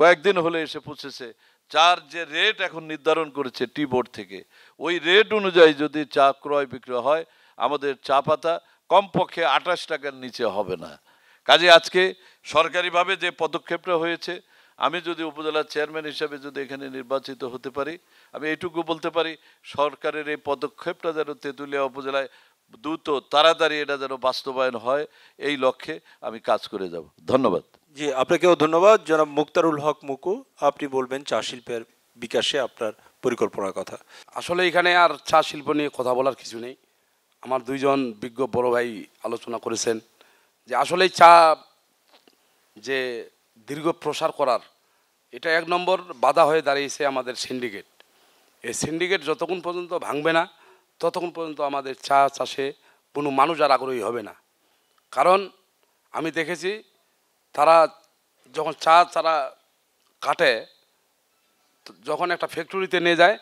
কয়েকদিন হলে এসে পৌঁছেছে চার যে রেট এখন নির্ধারণ করেছে টি বোর্ড থেকে ওই রেট অনুযায়ী যদি চা ক্রয় বিক্রয় হয় আমাদের চা পাতা কমপক্ষে আঠাশ টাকার নিচে হবে না কাজে আজকে সরকারিভাবে যে পদক্ষেপটা হয়েছে আমি যদি উপজেলার চেয়ারম্যান হিসাবে যদি এখানে নির্বাচিত হতে পারি আমি এইটুকু বলতে পারি সরকারের এই পদক্ষেপটা যেন তেঁতুলিয়া উপজেলায় দ্রুত তাড়াতাড়ি এটা যেন বাস্তবায়ন হয় এই লক্ষ্যে আমি কাজ করে যাব ধন্যবাদ জি আপনাকেও ধন্যবাদ জনাব মুক্তারুল হক মুকু আপনি বলবেন চা শিল্পের বিকাশে আপনার পরিকল্পনার কথা আসলে এখানে আর চা শিল্প নিয়ে কথা বলার কিছু নেই আমার দুইজন বিজ্ঞ বড় ভাই আলোচনা করেছেন যে আসলে চা যে দীর্ঘ প্রসার করার এটা এক নম্বর বাধা হয়ে দাঁড়িয়েছে আমাদের সিন্ডিকেট এই সিন্ডিকেট যতক্ষণ পর্যন্ত ভাঙবে না ততক্ষণ পর্যন্ত আমাদের চা চাষে কোনো মানুষ আর আগ্রহী হবে না কারণ আমি দেখেছি তারা যখন চা তারা কাটে যখন একটা ফ্যাক্টরিতে নিয়ে যায়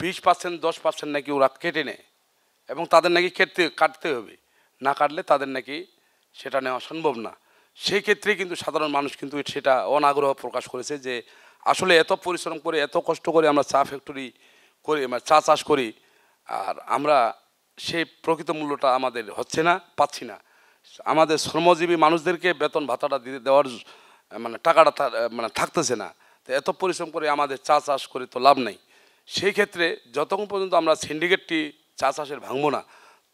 বিশ পার্সেন্ট দশ পার্সেন্ট নাকি ওরা কেটে নেয় এবং তাদের নাকি কেটতে কাটতে হবে না কাটলে তাদের নাকি সেটা নেওয়া সম্ভব না সেই ক্ষেত্রে কিন্তু সাধারণ মানুষ কিন্তু সেটা অনাগ্রহ প্রকাশ করেছে যে আসলে এত পরিশ্রম করে এত কষ্ট করে আমরা চা ফ্যাক্টরি করি মানে চা চাষ করি আর আমরা সেই প্রকৃত মূল্যটা আমাদের হচ্ছে না পাচ্ছি না আমাদের শ্রমজীবী মানুষদেরকে বেতন ভাতাটা দিতে দেওয়ার মানে টাকাটা মানে থাকতেছে না তো এত পরিশ্রম করে আমাদের চা চাষ করে তো লাভ নেই সেই ক্ষেত্রে যতক্ষণ পর্যন্ত আমরা সিন্ডিকেটটি চা চাষের ভাঙবো না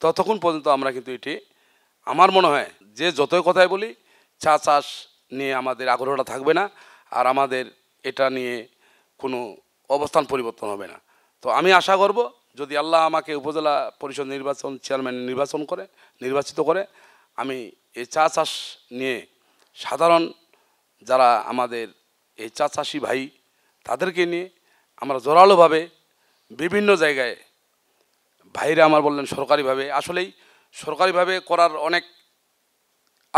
ততক্ষণ পর্যন্ত আমরা কিন্তু এটি আমার মনে হয় যে যতই কথাই বলি চা চাষ নিয়ে আমাদের আগ্রহটা থাকবে না আর আমাদের এটা নিয়ে কোনো অবস্থান পরিবর্তন হবে না তো আমি আশা করব যদি আল্লাহ আমাকে উপজেলা পরিষদ নির্বাচন চেয়ারম্যান নির্বাচন করে নির্বাচিত করে আমি এই চা চাষ নিয়ে সাধারণ যারা আমাদের এই চা চাষি ভাই তাদেরকে নিয়ে আমরা জোরালোভাবে বিভিন্ন জায়গায় ভাইরা আমার বললেন সরকারিভাবে আসলেই সরকারিভাবে করার অনেক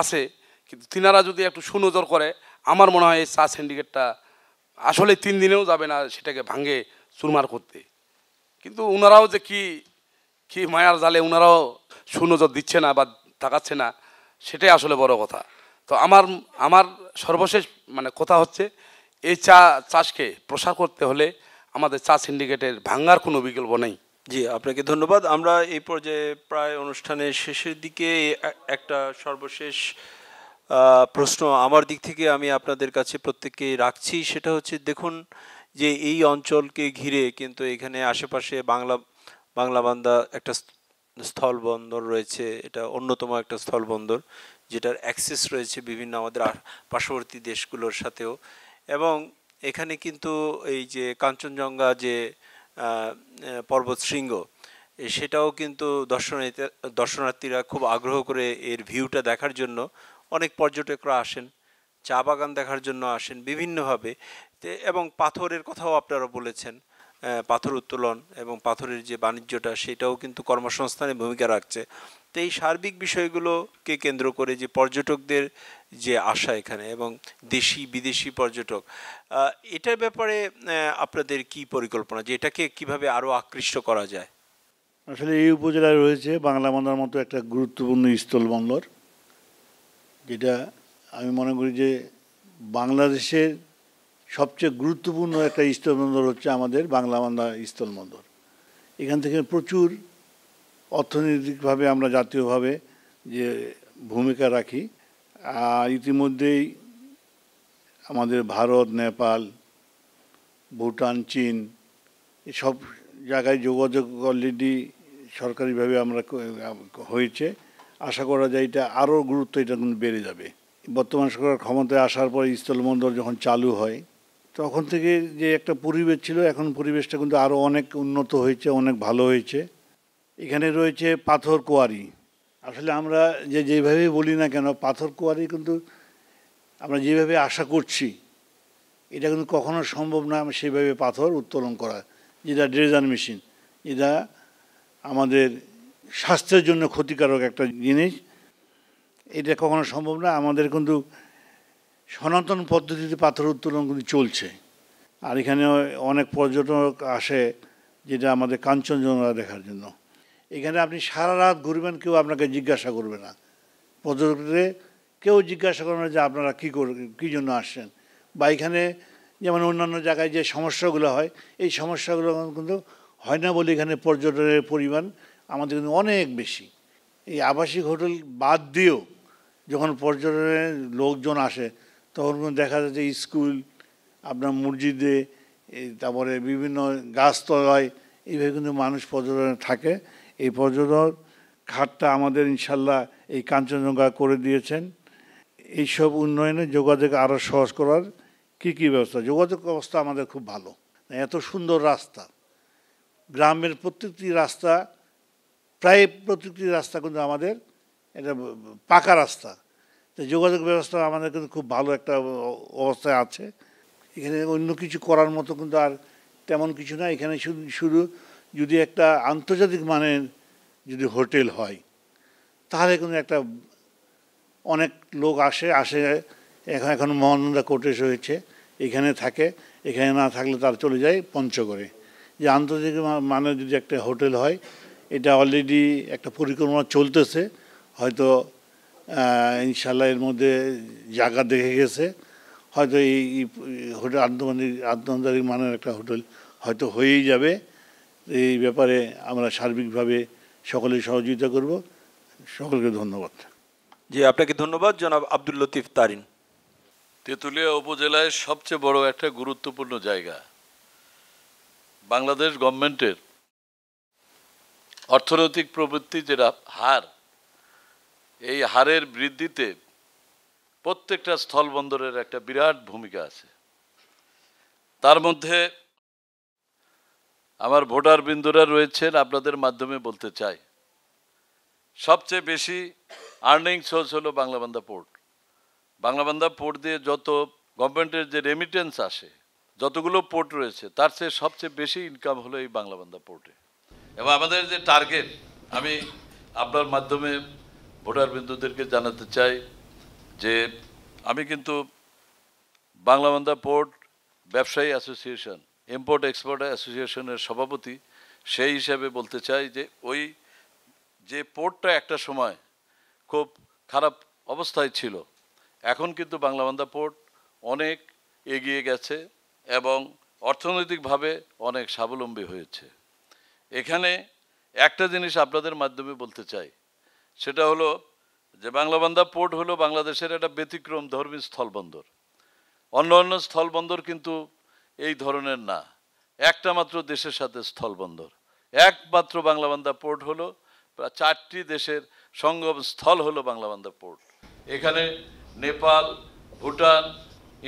আছে কিন্তু তিনারা যদি একটু সুনজর করে আমার মনে হয় এই চা সিন্ডিকেটটা আসলে তিন দিনেও যাবে না সেটাকে ভাঙে চুরমার করতে কিন্তু ওনারাও যে কি কি মায়ার জালে ওনারাও সুনজর দিচ্ছে না বা তাকাচ্ছে না সেটাই আসলে বড় কথা তো আমার আমার সর্বশেষ মানে কথা হচ্ছে এই চা চাষকে প্রসার করতে হলে আমাদের চা সিন্ডিকেটের ভাঙ্গার কোনো বিকল্প নেই জি আপনাকে ধন্যবাদ আমরা এই পর্যায়ে প্রায় অনুষ্ঠানের শেষের দিকে একটা সর্বশেষ প্রশ্ন আমার দিক থেকে আমি আপনাদের কাছে প্রত্যেককে রাখছি সেটা হচ্ছে দেখুন যে এই অঞ্চলকে ঘিরে কিন্তু এখানে আশেপাশে বাংলা বান্দা একটা স্থল বন্দর রয়েছে এটা অন্যতম একটা স্থল বন্দর যেটার অ্যাক্সেস রয়েছে বিভিন্ন আমাদের পার্শ্ববর্তী দেশগুলোর সাথেও এবং এখানে কিন্তু এই যে কাঞ্চনজঙ্ঘা যে পর্বত শৃঙ্গ সেটাও কিন্তু দর্শনার্থী দর্শনার্থীরা খুব আগ্রহ করে এর ভিউটা দেখার জন্য অনেক পর্যটকরা আসেন চা বাগান দেখার জন্য আসেন বিভিন্নভাবে এবং পাথরের কথাও আপনারা বলেছেন পাথর উত্তোলন এবং পাথরের যে বাণিজ্যটা সেটাও কিন্তু কর্মসংস্থানে ভূমিকা রাখছে তো এই সার্বিক বিষয়গুলোকে কেন্দ্র করে যে পর্যটকদের যে আশা এখানে এবং দেশি বিদেশি পর্যটক এটার ব্যাপারে আপনাদের কি পরিকল্পনা যে এটাকে কিভাবে আরও আকৃষ্ট করা যায় আসলে এই উপজেলায় রয়েছে বাংলা বন্দর মতো একটা গুরুত্বপূর্ণ স্থল বন্দর যেটা আমি মনে করি যে বাংলাদেশের সবচেয়ে গুরুত্বপূর্ণ একটা স্থলবন্দর হচ্ছে আমাদের বাংলা বাংলাবান্ধা স্থলবন্দর এখান থেকে প্রচুর অর্থনৈতিকভাবে আমরা জাতীয়ভাবে যে ভূমিকা রাখি আর ইতিমধ্যেই আমাদের ভারত নেপাল ভুটান চীন সব জায়গায় যোগাযোগ অলরেডি সরকারিভাবে আমরা হয়েছে আশা করা যায় এটা আরও গুরুত্ব এটা কিন্তু বেড়ে যাবে বর্তমান সরকার ক্ষমতায় আসার পর স্থলবন্দর যখন চালু হয় তখন থেকে যে একটা পরিবেশ ছিল এখন পরিবেশটা কিন্তু আরও অনেক উন্নত হয়েছে অনেক ভালো হয়েছে এখানে রয়েছে পাথর কোয়ারি আসলে আমরা যে যেভাবে বলি না কেন পাথর কোয়ারি কিন্তু আমরা যেভাবে আশা করছি এটা কিন্তু কখনো সম্ভব না সেভাবে পাথর উত্তোলন করা যেটা ড্রেজার মেশিন যেটা আমাদের স্বাস্থ্যের জন্য ক্ষতিকারক একটা জিনিস এটা কখনো সম্ভব না আমাদের কিন্তু সনাতন পদ্ধতিতে পাথর উত্তোলন কিন্তু চলছে আর এখানে অনেক পর্যটক আসে যেটা আমাদের কাঞ্চনজঙ্ঘা দেখার জন্য এখানে আপনি সারা রাত ঘুরবেন কেউ আপনাকে জিজ্ঞাসা করবে না পর্যটকদের কেউ জিজ্ঞাসা করবে না যে আপনারা কী কর কী জন্য আসছেন বা এখানে যেমন অন্যান্য জায়গায় যে সমস্যাগুলো হয় এই সমস্যাগুলো কিন্তু হয় না বলে এখানে পর্যটনের পরিমাণ আমাদের কিন্তু অনেক বেশি এই আবাসিক হোটেল বাদ দিয়েও যখন পর্যটনের লোকজন আসে তখন দেখা যাচ্ছে স্কুল আপনার মসজিদে তারপরে বিভিন্ন গাছতলায় এইভাবে কিন্তু মানুষ পর্যটনে থাকে এই পর্যটন ঘাটটা আমাদের ইনশাল্লাহ এই কাঞ্চনজঙ্ঘা করে দিয়েছেন এইসব উন্নয়নে যোগাযোগ আরও সহজ করার কী কী ব্যবস্থা যোগাযোগ ব্যবস্থা আমাদের খুব ভালো এত সুন্দর রাস্তা গ্রামের প্রত্যেকটি রাস্তা প্রায় প্রত্যেকটি রাস্তা কিন্তু আমাদের এটা পাকা রাস্তা তো যোগাযোগ ব্যবস্থা আমাদের কিন্তু খুব ভালো একটা অবস্থায় আছে এখানে অন্য কিছু করার মতো কিন্তু আর তেমন কিছু না এখানে শুধু শুধু যদি একটা আন্তর্জাতিক মানের যদি হোটেল হয় তাহলে কিন্তু একটা অনেক লোক আসে আসে এখন এখন মহানন্দা কোটেশ হয়েছে এখানে থাকে এখানে না থাকলে তার চলে যায় পঞ্চগড়ে যে আন্তর্জাতিক মানের যদি একটা হোটেল হয় এটা অলরেডি একটা পরিকল্পনা চলতেছে হয়তো ইনশাল্লাহ এর মধ্যে জায়গা দেখে গেছে হয়তো এই হোটেল আন্তমানি আন্তর্জাতিক মানের একটা হোটেল হয়তো হয়েই যাবে এই ব্যাপারে আমরা সার্বিকভাবে সকলে সহযোগিতা করব সকলকে ধন্যবাদ জি আপনাকে ধন্যবাদ জনাব আব্দুল লতিফ তারিন তেঁতুলিয়া উপজেলায় সবচেয়ে বড় একটা গুরুত্বপূর্ণ জায়গা বাংলাদেশ গভর্নমেন্টের অর্থনৈতিক প্রবৃত্তি যেটা হার এই হারের বৃদ্ধিতে প্রত্যেকটা স্থলবন্দরের একটা বিরাট ভূমিকা আছে তার মধ্যে আমার ভোটার বিন্দুরা রয়েছেন আপনাদের মাধ্যমে বলতে চাই সবচেয়ে বেশি আর্নিং সোর্স হলো বাংলাবান্ধা পোর্ট বাংলাবান্ধা পোর্ট দিয়ে যত গভর্নমেন্টের যে রেমিটেন্স আসে যতগুলো পোর্ট রয়েছে তার চেয়ে সবচেয়ে বেশি ইনকাম হলো এই বাংলাবান্ধা পোর্টে এবং আমাদের যে টার্গেট আমি আপনার মাধ্যমে ভোটার বিন্দুদেরকে জানাতে চাই যে আমি কিন্তু বাংলাবান্ধা পোর্ট ব্যবসায়ী অ্যাসোসিয়েশন ইম্পোর্ট এক্সপোর্ট অ্যাসোসিয়েশনের সভাপতি সেই হিসাবে বলতে চাই যে ওই যে পোর্টটা একটা সময় খুব খারাপ অবস্থায় ছিল এখন কিন্তু বাংলাবান্ধা পোর্ট অনেক এগিয়ে গেছে এবং অর্থনৈতিকভাবে অনেক স্বাবলম্বী হয়েছে এখানে একটা জিনিস আপনাদের মাধ্যমে বলতে চাই সেটা হলো যে বাংলাবান্ধা পোর্ট হলো বাংলাদেশের একটা ব্যতিক্রম ধর্মী স্থলবন্দর অন্য অন্য স্থলবন্দর কিন্তু এই ধরনের না একটা মাত্র দেশের সাথে স্থলবন্দর একমাত্র বাংলাবান্ধা পোর্ট হলো চারটি দেশের সঙ্গম স্থল হলো বাংলাবান্ধা পোর্ট এখানে নেপাল ভুটান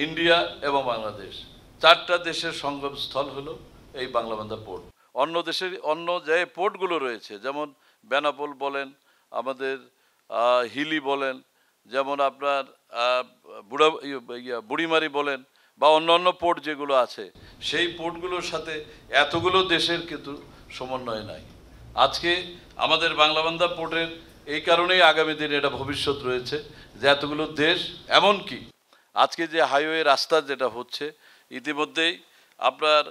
ইন্ডিয়া এবং বাংলাদেশ চারটা দেশের সঙ্গম স্থল হলো এই বাংলাবান্ধা পোর্ট অন্য দেশের অন্য যে পোর্টগুলো রয়েছে যেমন বেনাপোল বলেন আমাদের হিলি বলেন যেমন আপনার বুড়া ইয়ে, বুড়িমারি বলেন বা অন্যান্য পোর্ট যেগুলো আছে সেই পোর্টগুলোর সাথে এতগুলো দেশের কিন্তু সমন্বয় নাই আজকে আমাদের বাংলাবান্ধা পোর্টের এই কারণেই আগামী দিনে এটা ভবিষ্যৎ রয়েছে যে এতগুলো দেশ এমন কি আজকে যে হাইওয়ে রাস্তা যেটা হচ্ছে ইতিমধ্যেই আপনার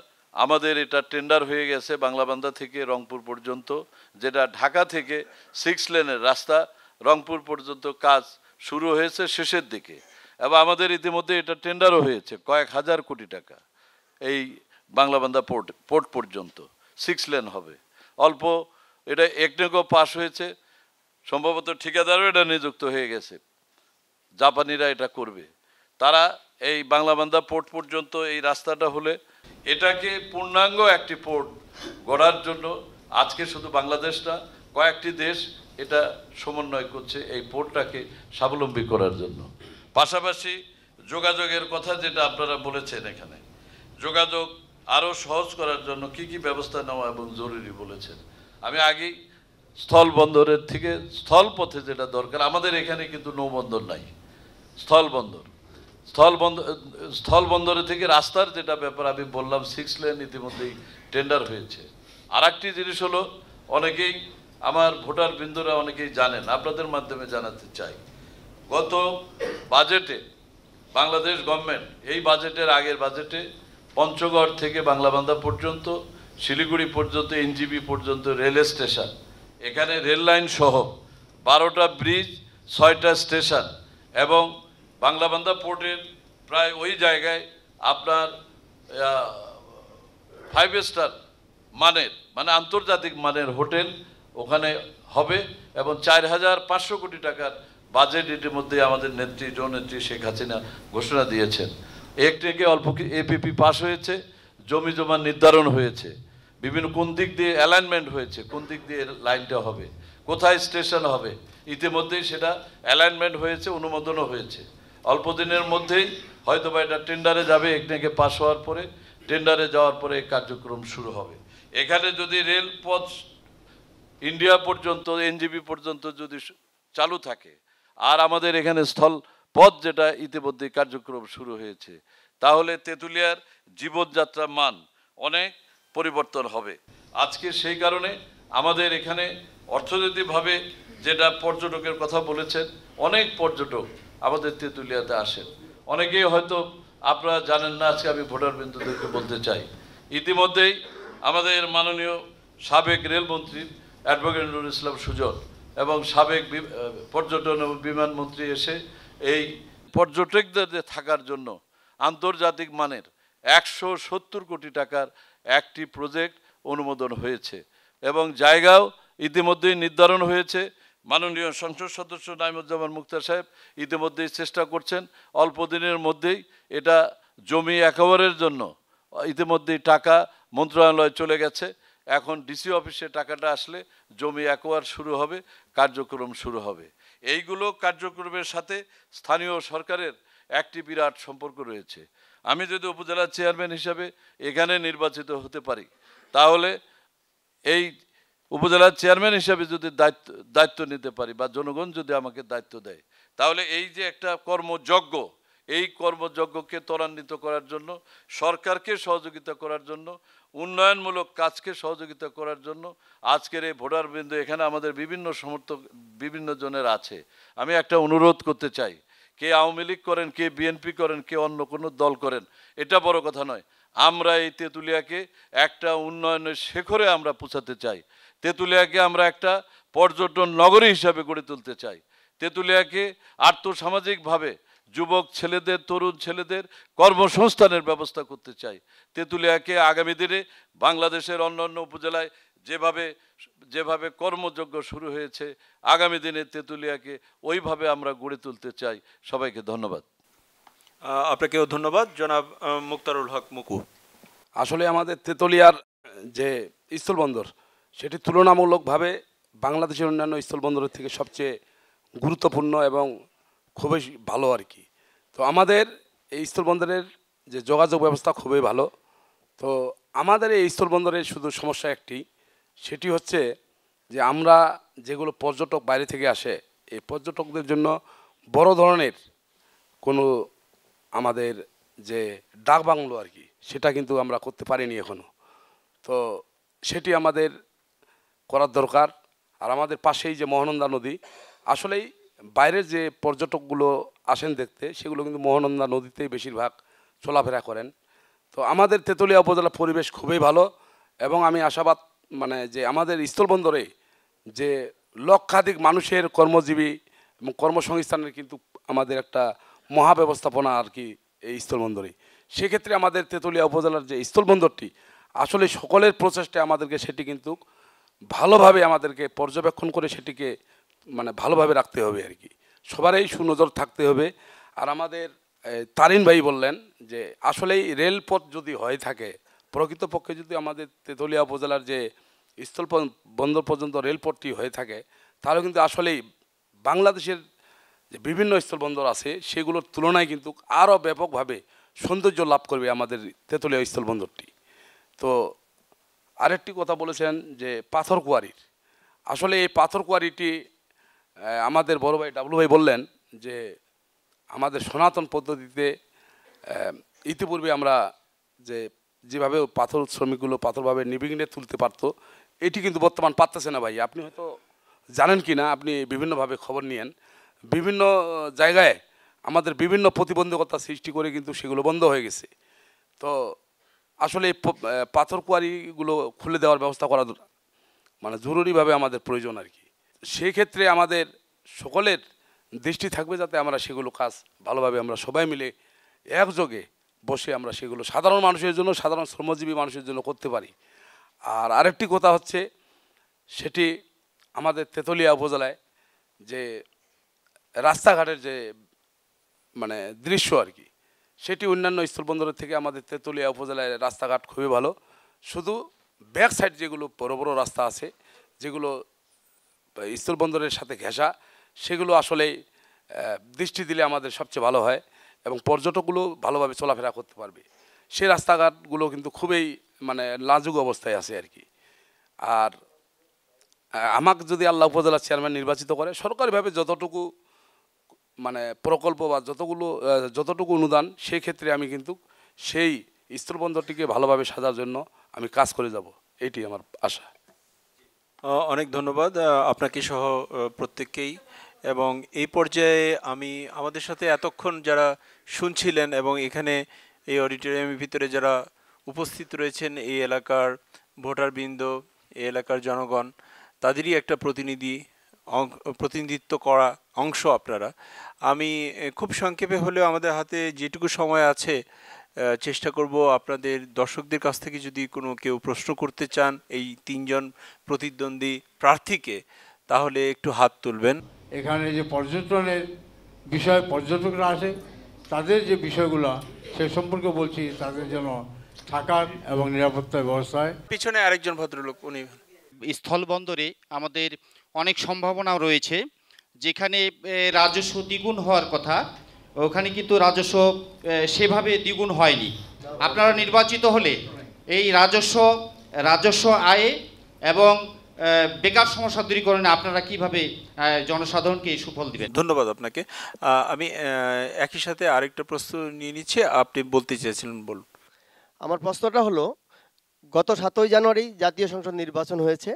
আমাদের এটা টেন্ডার হয়ে গেছে বাংলাবান্ধা থেকে রংপুর পর্যন্ত যেটা ঢাকা থেকে সিক্স লেনের রাস্তা রংপুর পর্যন্ত কাজ শুরু হয়েছে শেষের দিকে এবং আমাদের ইতিমধ্যে এটা টেন্ডারও হয়েছে কয়েক হাজার কোটি টাকা এই বাংলাবান্ধা পোর্ট পোর্ট পর্যন্ত সিক্স লেন হবে অল্প এটা একটু পাস হয়েছে সম্ভবত ঠিকাদারও এটা নিযুক্ত হয়ে গেছে জাপানিরা এটা করবে তারা এই বাংলাবান্ধা পোর্ট পর্যন্ত এই রাস্তাটা হলে এটাকে পূর্ণাঙ্গ একটি পোর্ট গড়ার জন্য আজকে শুধু বাংলাদেশ না কয়েকটি দেশ এটা সমন্বয় করছে এই পোর্টটাকে স্বাবলম্বী করার জন্য পাশাপাশি যোগাযোগের কথা যেটা আপনারা বলেছেন এখানে যোগাযোগ আরও সহজ করার জন্য কি কি ব্যবস্থা নেওয়া এবং জরুরি বলেছেন আমি আগেই স্থল বন্দরের থেকে স্থল পথে যেটা দরকার আমাদের এখানে কিন্তু নৌবন্দর নাই স্থল বন্দর স্থল বন্দর স্থল বন্দরে থেকে রাস্তার যেটা ব্যাপার আমি বললাম সিক্স লেন ইতিমধ্যেই টেন্ডার হয়েছে আর একটি জিনিস হলো অনেকেই আমার ভোটার বৃন্দরা অনেকেই জানেন আপনাদের মাধ্যমে জানাতে চাই গত বাজেটে বাংলাদেশ গভর্নমেন্ট এই বাজেটের আগের বাজেটে পঞ্চগড় থেকে বাংলাবান্ধা পর্যন্ত শিলিগুড়ি পর্যন্ত এনজিবি পর্যন্ত রেল স্টেশন এখানে রেল লাইন সহ বারোটা ব্রিজ ছয়টা স্টেশন এবং বাংলাবান্ধা পোর্টের প্রায় ওই জায়গায় আপনার ফাইভ স্টার মানের মানে আন্তর্জাতিক মানের হোটেল ওখানে হবে এবং চার হাজার পাঁচশো কোটি টাকার বাজেট ইতিমধ্যে আমাদের নেত্রী জননেত্রী শেখ হাসিনা ঘোষণা দিয়েছেন এক থেকে অল্প এপিপি পাস হয়েছে জমি জমা নির্ধারণ হয়েছে বিভিন্ন কোন দিক দিয়ে অ্যালাইনমেন্ট হয়েছে কোন দিক দিয়ে লাইনটা হবে কোথায় স্টেশন হবে ইতিমধ্যেই সেটা অ্যালাইনমেন্ট হয়েছে অনুমোদনও হয়েছে অল্প দিনের মধ্যেই হয়তো বা এটা টেন্ডারে যাবে একদিকে পাশ হওয়ার পরে টেন্ডারে যাওয়ার পরে কার্যক্রম শুরু হবে এখানে যদি রেলপথ ইন্ডিয়া পর্যন্ত এনজিবি পর্যন্ত যদি চালু থাকে আর আমাদের এখানে স্থল পথ যেটা ইতিমধ্যে কার্যক্রম শুরু হয়েছে তাহলে তেঁতুলিয়ার জীবনযাত্রার মান অনেক পরিবর্তন হবে আজকে সেই কারণে আমাদের এখানে অর্থনৈতিকভাবে যেটা পর্যটকের কথা বলেছেন অনেক পর্যটক আমাদের তেঁতুলিয়াতে আসেন অনেকেই হয়তো আপনারা জানেন না আজকে আমি ভোটার বিন্দুদেরকে বলতে চাই ইতিমধ্যেই আমাদের মাননীয় সাবেক রেলমন্ত্রী অ্যাডভোকেট নুরুল ইসলাম সুজন এবং সাবেক পর্যটন এবং বিমানমন্ত্রী এসে এই পর্যটকদের থাকার জন্য আন্তর্জাতিক মানের একশো সত্তর কোটি টাকার একটি প্রজেক্ট অনুমোদন হয়েছে এবং জায়গাও ইতিমধ্যেই নির্ধারণ হয়েছে মাননীয় সংসদ সদস্য নাইমুজ্জামান মুক্তার সাহেব ইতিমধ্যেই চেষ্টা করছেন অল্প দিনের মধ্যেই এটা জমি একেবারের জন্য ইতিমধ্যেই টাকা মন্ত্রণালয় চলে গেছে এখন ডিসি অফিসে টাকাটা আসলে জমি একোয়ার শুরু হবে কার্যক্রম শুরু হবে এইগুলো কার্যক্রমের সাথে স্থানীয় সরকারের একটি বিরাট সম্পর্ক রয়েছে আমি যদি উপজেলার চেয়ারম্যান হিসাবে এখানে নির্বাচিত হতে পারি তাহলে এই উপজেলার চেয়ারম্যান হিসাবে যদি দায়িত্ব দায়িত্ব নিতে পারি বা জনগণ যদি আমাকে দায়িত্ব দেয় তাহলে এই যে একটা কর্মযজ্ঞ এই কর্মযজ্ঞকে ত্বরান্বিত করার জন্য সরকারকে সহযোগিতা করার জন্য উন্নয়নমূলক কাজকে সহযোগিতা করার জন্য আজকের এই ভোটার বিন্দু এখানে আমাদের বিভিন্ন সমর্থক বিভিন্ন জনের আছে আমি একটা অনুরোধ করতে চাই কে আওয়ামী লীগ করেন কে বিএনপি করেন কে অন্য কোনো দল করেন এটা বড় কথা নয় আমরা এই তেঁতুলিয়াকে একটা উন্নয়নের শেখরে আমরা পৌঁছাতে চাই তেঁতুলিয়াকে আমরা একটা পর্যটন নগরী হিসাবে গড়ে তুলতে চাই তেঁতুলিয়াকে আর্থসামাজিকভাবে যুবক ছেলেদের তরুণ ছেলেদের কর্মসংস্থানের ব্যবস্থা করতে চাই তেঁতুলিয়াকে আগামী দিনে বাংলাদেশের অন্যান্য উপজেলায় যেভাবে যেভাবে কর্মযজ্ঞ শুরু হয়েছে আগামী দিনে তেঁতুলিয়াকে ওইভাবে আমরা গড়ে তুলতে চাই সবাইকে ধন্যবাদ আপনাকেও ধন্যবাদ জনাব মুক্তারুল হক মুকু আসলে আমাদের তেতলিয়ার যে স্থলবন্দর সেটি তুলনামূলকভাবে বাংলাদেশের অন্যান্য স্থলবন্দরের থেকে সবচেয়ে গুরুত্বপূর্ণ এবং খুবই ভালো আর কি তো আমাদের এই স্থলবন্দরের যে যোগাযোগ ব্যবস্থা খুবই ভালো তো আমাদের এই স্থলবন্দরের শুধু সমস্যা একটি সেটি হচ্ছে যে আমরা যেগুলো পর্যটক বাইরে থেকে আসে এই পর্যটকদের জন্য বড় ধরনের কোনো আমাদের যে ডাক বাংলো আর কি সেটা কিন্তু আমরা করতে পারিনি এখনও তো সেটি আমাদের করার দরকার আর আমাদের পাশেই যে মহানন্দা নদী আসলেই বাইরের যে পর্যটকগুলো আসেন দেখতে সেগুলো কিন্তু মহানন্দা নদীতেই বেশিরভাগ চলাফেরা করেন তো আমাদের তেতুলিয়া উপজেলা পরিবেশ খুবই ভালো এবং আমি আশাবাদ মানে যে আমাদের স্থলবন্দরে যে লক্ষাধিক মানুষের কর্মজীবী এবং কর্মসংস্থানের কিন্তু আমাদের একটা মহাব্যবস্থাপনা আর কি এই স্থলবন্দরে সেক্ষেত্রে আমাদের তেতুলিয়া উপজেলার যে স্থলবন্দরটি আসলে সকলের প্রচেষ্টায় আমাদেরকে সেটি কিন্তু ভালোভাবে আমাদেরকে পর্যবেক্ষণ করে সেটিকে মানে ভালোভাবে রাখতে হবে আর কি সবারই সুনজর থাকতে হবে আর আমাদের তারিন ভাই বললেন যে আসলেই রেলপথ যদি হয়ে থাকে প্রকৃতপক্ষে যদি আমাদের তেঁতুলিয়া উপজেলার যে স্থল বন্দর পর্যন্ত রেলপথটি হয়ে থাকে তাহলে কিন্তু আসলেই বাংলাদেশের যে বিভিন্ন স্থলবন্দর আছে সেগুলোর তুলনায় কিন্তু আরও ব্যাপকভাবে সৌন্দর্য লাভ করবে আমাদের তেঁতুলিয়া স্থলবন্দরটি তো আরেকটি কথা বলেছেন যে পাথর কুয়ারির আসলে এই পাথর কুয়ারিটি আমাদের বড় ভাই ডাবলু ভাই বললেন যে আমাদের সনাতন পদ্ধতিতে ইতিপূর্বে আমরা যে যেভাবে পাথর শ্রমিকগুলো পাথরভাবে নিবিঘ্নে তুলতে পারতো এটি কিন্তু বর্তমান পারতেছে না ভাই আপনি হয়তো জানেন কি না আপনি বিভিন্নভাবে খবর নিয়েন বিভিন্ন জায়গায় আমাদের বিভিন্ন প্রতিবন্ধকতা সৃষ্টি করে কিন্তু সেগুলো বন্ধ হয়ে গেছে তো আসলে এই পাথর কুয়ারিগুলো খুলে দেওয়ার ব্যবস্থা করা মানে জরুরিভাবে আমাদের প্রয়োজন আর কি সেই ক্ষেত্রে আমাদের সকলের দৃষ্টি থাকবে যাতে আমরা সেগুলো কাজ ভালোভাবে আমরা সবাই মিলে একযোগে বসে আমরা সেগুলো সাধারণ মানুষের জন্য সাধারণ শ্রমজীবী মানুষের জন্য করতে পারি আর আরেকটি কথা হচ্ছে সেটি আমাদের তেতলিয়া উপজেলায় যে রাস্তাঘাটের যে মানে দৃশ্য আর কি সেটি অন্যান্য স্থলবন্দরের থেকে আমাদের তেঁতুলিয়া উপজেলায় রাস্তাঘাট খুবই ভালো শুধু ব্যাক সাইড যেগুলো বড় বড় রাস্তা আছে যেগুলো স্থলবন্দরের সাথে ঘেঁষা সেগুলো আসলে দৃষ্টি দিলে আমাদের সবচেয়ে ভালো হয় এবং পর্যটকগুলো ভালোভাবে চলাফেরা করতে পারবে সেই রাস্তাঘাটগুলো কিন্তু খুবই মানে লাজুক অবস্থায় আছে আর কি আর আমাকে যদি আল্লাহ উপজেলা চেয়ারম্যান নির্বাচিত করে সরকারিভাবে যতটুকু মানে প্রকল্প বা যতগুলো যতটুকু অনুদান সেই ক্ষেত্রে আমি কিন্তু সেই স্থলবন্দরটিকে ভালোভাবে সাজার জন্য আমি কাজ করে যাব এটি আমার আশা অনেক ধন্যবাদ আপনাকে সহ প্রত্যেককেই এবং এই পর্যায়ে আমি আমাদের সাথে এতক্ষণ যারা শুনছিলেন এবং এখানে এই অডিটোরিয়ামের ভিতরে যারা উপস্থিত রয়েছেন এই এলাকার ভোটারবৃন্দ এই এলাকার জনগণ তাদেরই একটা প্রতিনিধি প্রতিনিধিত্ব করা অংশ আপনারা আমি খুব সংক্ষেপে হলেও আমাদের হাতে যেটুকু সময় আছে চেষ্টা করব আপনাদের দর্শকদের কাছ থেকে যদি কোনো কেউ প্রশ্ন করতে চান এই তিনজন প্রতিদ্বন্দ্বী প্রার্থীকে তাহলে একটু হাত তুলবেন এখানে যে পর্যটনের বিষয় পর্যটকরা আসে তাদের যে বিষয়গুলো সে সম্পর্কে বলছি তাদের জন্য থাকার এবং নিরাপত্তা ব্যবস্থায় পিছনে আরেকজন ভদ্রলোক উনি স্থলবন্দরে আমাদের অনেক সম্ভাবনা রয়েছে যেখানে রাজস্ব দ্বিগুণ হওয়ার কথা ওখানে কিন্তু রাজস্ব সেভাবে দ্বিগুণ হয়নি আপনারা নির্বাচিত হলে এই রাজস্ব রাজস্ব আয়ে এবং বেকার সমস্যা দূরীকরণে আপনারা কিভাবে জনসাধারণকে সুফল দিবেন ধন্যবাদ আপনাকে আমি একই সাথে আরেকটা প্রশ্ন নিয়ে নিচ্ছি আপনি বলতে চেয়েছিলেন বলুন আমার প্রশ্নটা হলো গত সাতই জানুয়ারি জাতীয় সংসদ নির্বাচন হয়েছে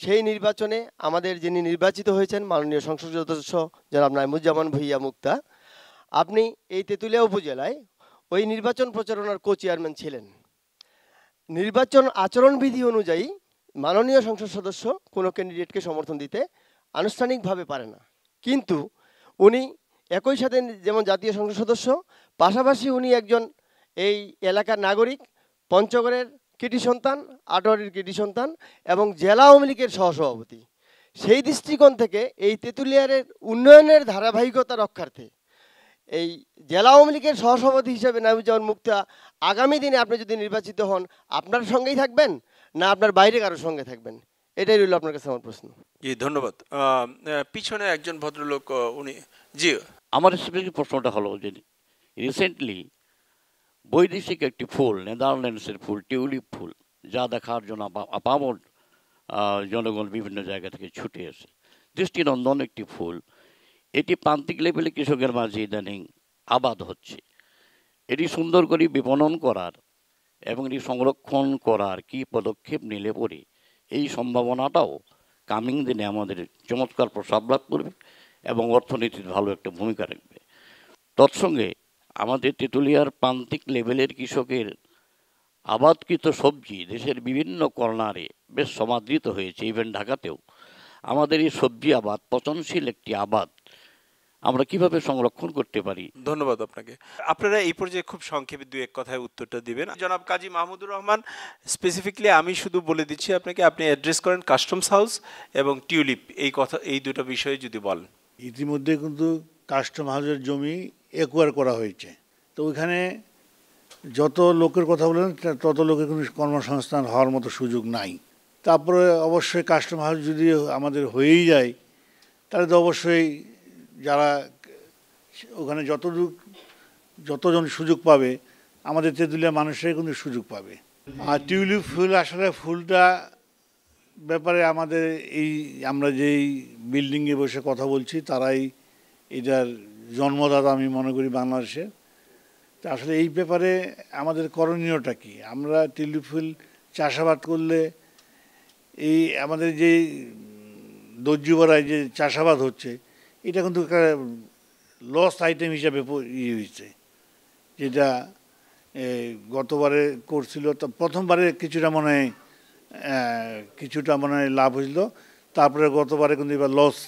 সেই নির্বাচনে আমাদের যিনি নির্বাচিত হয়েছেন মাননীয় সংসদ সদস্য জনাব নাইমুজ্জামান ভুইয়া মুক্তা আপনি এই তেঁতুলিয়া উপজেলায় ওই নির্বাচন প্রচারণার কো চেয়ারম্যান ছিলেন নির্বাচন আচরণবিধি অনুযায়ী মাননীয় সংসদ সদস্য কোনো ক্যান্ডিডেটকে সমর্থন দিতে আনুষ্ঠানিকভাবে পারে না কিন্তু উনি একই সাথে যেমন জাতীয় সংসদ সদস্য পাশাপাশি উনি একজন এই এলাকার নাগরিক পঞ্চগড়ের কেটি সন্তান আটোয়ারির কেটি সন্তান এবং জেলা আওয়ামী লীগের সহসভাপতি সেই দৃষ্টিকোণ থেকে এই তেঁতুলিয়ারের উন্নয়নের ধারাবাহিকতা রক্ষার্থে এই জেলা আওয়ামী লীগের সহসভাপতি হিসেবে নামিজাউন মুক্তা আগামী দিনে আপনি যদি নির্বাচিত হন আপনার সঙ্গেই থাকবেন না আপনার বাইরে কারোর সঙ্গে থাকবেন এটাই রইল আপনার কাছে আমার প্রশ্ন জি ধন্যবাদ পিছনে একজন ভদ্রলোক উনি জি আমার প্রশ্নটা হলো যে রিসেন্টলি বৈদেশিক একটি ফুল নেদারল্যান্ডসের ফুল টিউলিপ ফুল যা দেখার জন্য আপামর জনগণ বিভিন্ন জায়গা থেকে ছুটে এসে দৃষ্টিনন্দন একটি ফুল এটি প্রান্তিক লেভেলে কৃষকের মাঝে ইদানিং আবাদ হচ্ছে এটি সুন্দর করে বিপণন করার এবং এটি সংরক্ষণ করার কি পদক্ষেপ নিলে পরে এই সম্ভাবনাটাও কামিং দিনে আমাদের চমৎকার প্রসাব লাভ করবে এবং অর্থনীতির ভালো একটা ভূমিকা রাখবে তৎসঙ্গে আমাদের তেঁতুলিয়ার প্রান্তিক লেভেলের কৃষকের আবাদকৃত সবজি দেশের বিভিন্ন কর্নারে বেশ সমাদৃত হয়েছে ইভেন ঢাকাতেও আমাদের এই সবজি আবাদ পচনশীল একটি আবাদ আমরা কিভাবে সংরক্ষণ করতে পারি ধন্যবাদ আপনাকে আপনারা এই পর্যায়ে খুব সংক্ষেপে দু এক কথায় উত্তরটা দিবেন জনাব কাজী মাহমুদুর রহমান স্পেসিফিকলি আমি শুধু বলে দিচ্ছি আপনাকে আপনি অ্যাড্রেস করেন কাস্টমস হাউস এবং টিউলিপ এই কথা এই দুটো বিষয়ে যদি বলেন ইতিমধ্যে কিন্তু কাস্টম হাউসের জমি একোয়ার করা হয়েছে তো ওইখানে যত লোকের কথা বলেন তত লোকের কোনো কর্মসংস্থান হওয়ার মতো সুযোগ নাই তারপরে অবশ্যই কাস্টম হাউস যদি আমাদের হয়েই যায় তাহলে তো অবশ্যই যারা ওখানে যতদূর যতজন সুযোগ পাবে আমাদের তেঁতুলিয়া মানুষের কিন্তু সুযোগ পাবে আর টিউলিপ ফুল আসলে ফুলটা ব্যাপারে আমাদের এই আমরা যেই বিল্ডিংয়ে বসে কথা বলছি তারাই এটার জন্মদাতা আমি মনে করি বাংলাদেশে তা আসলে এই ব্যাপারে আমাদের করণীয়টা কি আমরা টেলিফুল চাষাবাদ করলে এই আমাদের যে দর্জিবরায় যে চাষাবাদ হচ্ছে এটা কিন্তু একটা লস আইটেম হিসাবে ইয়ে হয়েছে যেটা গতবারে করছিল তো প্রথমবারে কিছুটা মনে হয় কিছুটা মানে লাভ হয়েছিল তারপরে গতবারে কিন্তু এবার লস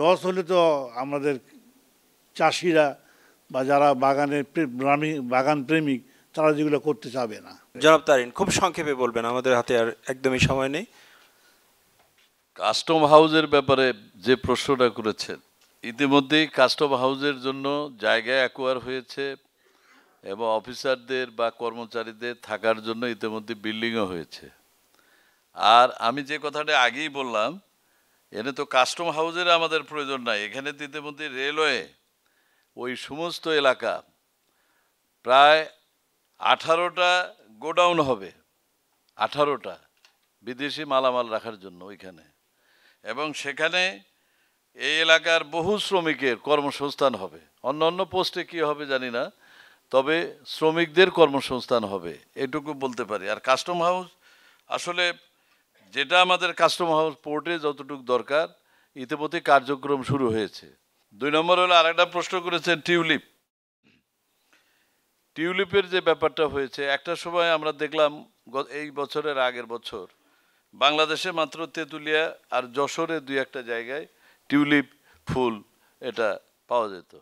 লস হলে তো আমাদের চাষিরা বা যারা বাগানের বাগান প্রেমিক তারা যেগুলো করতে চাবে না জনাব তারিন খুব সংক্ষেপে বলবেন আমাদের হাতে আর একদমই সময় নেই কাস্টম হাউজের ব্যাপারে যে প্রশ্নটা করেছেন ইতিমধ্যেই কাস্টম হাউজের জন্য জায়গা অ্যাকোয়ার হয়েছে এবং অফিসারদের বা কর্মচারীদের থাকার জন্য ইতিমধ্যে বিল্ডিংও হয়েছে আর আমি যে কথাটা আগেই বললাম এনে তো কাস্টম হাউসের আমাদের প্রয়োজন নাই এখানে তো ইতিমধ্যে রেলওয়ে ওই সমস্ত এলাকা প্রায় আঠারোটা গোডাউন হবে আঠারোটা বিদেশি মালামাল রাখার জন্য ওইখানে এবং সেখানে এই এলাকার বহু শ্রমিকের কর্মসংস্থান হবে অন্য অন্য পোস্টে কী হবে জানি না তবে শ্রমিকদের কর্মসংস্থান হবে এটুকু বলতে পারি আর কাস্টম হাউস আসলে যেটা আমাদের কাস্টম হাউস পোর্টে যতটুকু দরকার ইতিমধ্যে কার্যক্রম শুরু হয়েছে দুই নম্বর হলো আরেকটা প্রশ্ন করেছেন টিউলিপ টিউলিপের যে ব্যাপারটা হয়েছে একটা সময় আমরা দেখলাম এই বছরের আগের বছর বাংলাদেশে মাত্র তেঁতুলিয়া আর যশোরে দুই একটা জায়গায় টিউলিপ ফুল এটা পাওয়া যেত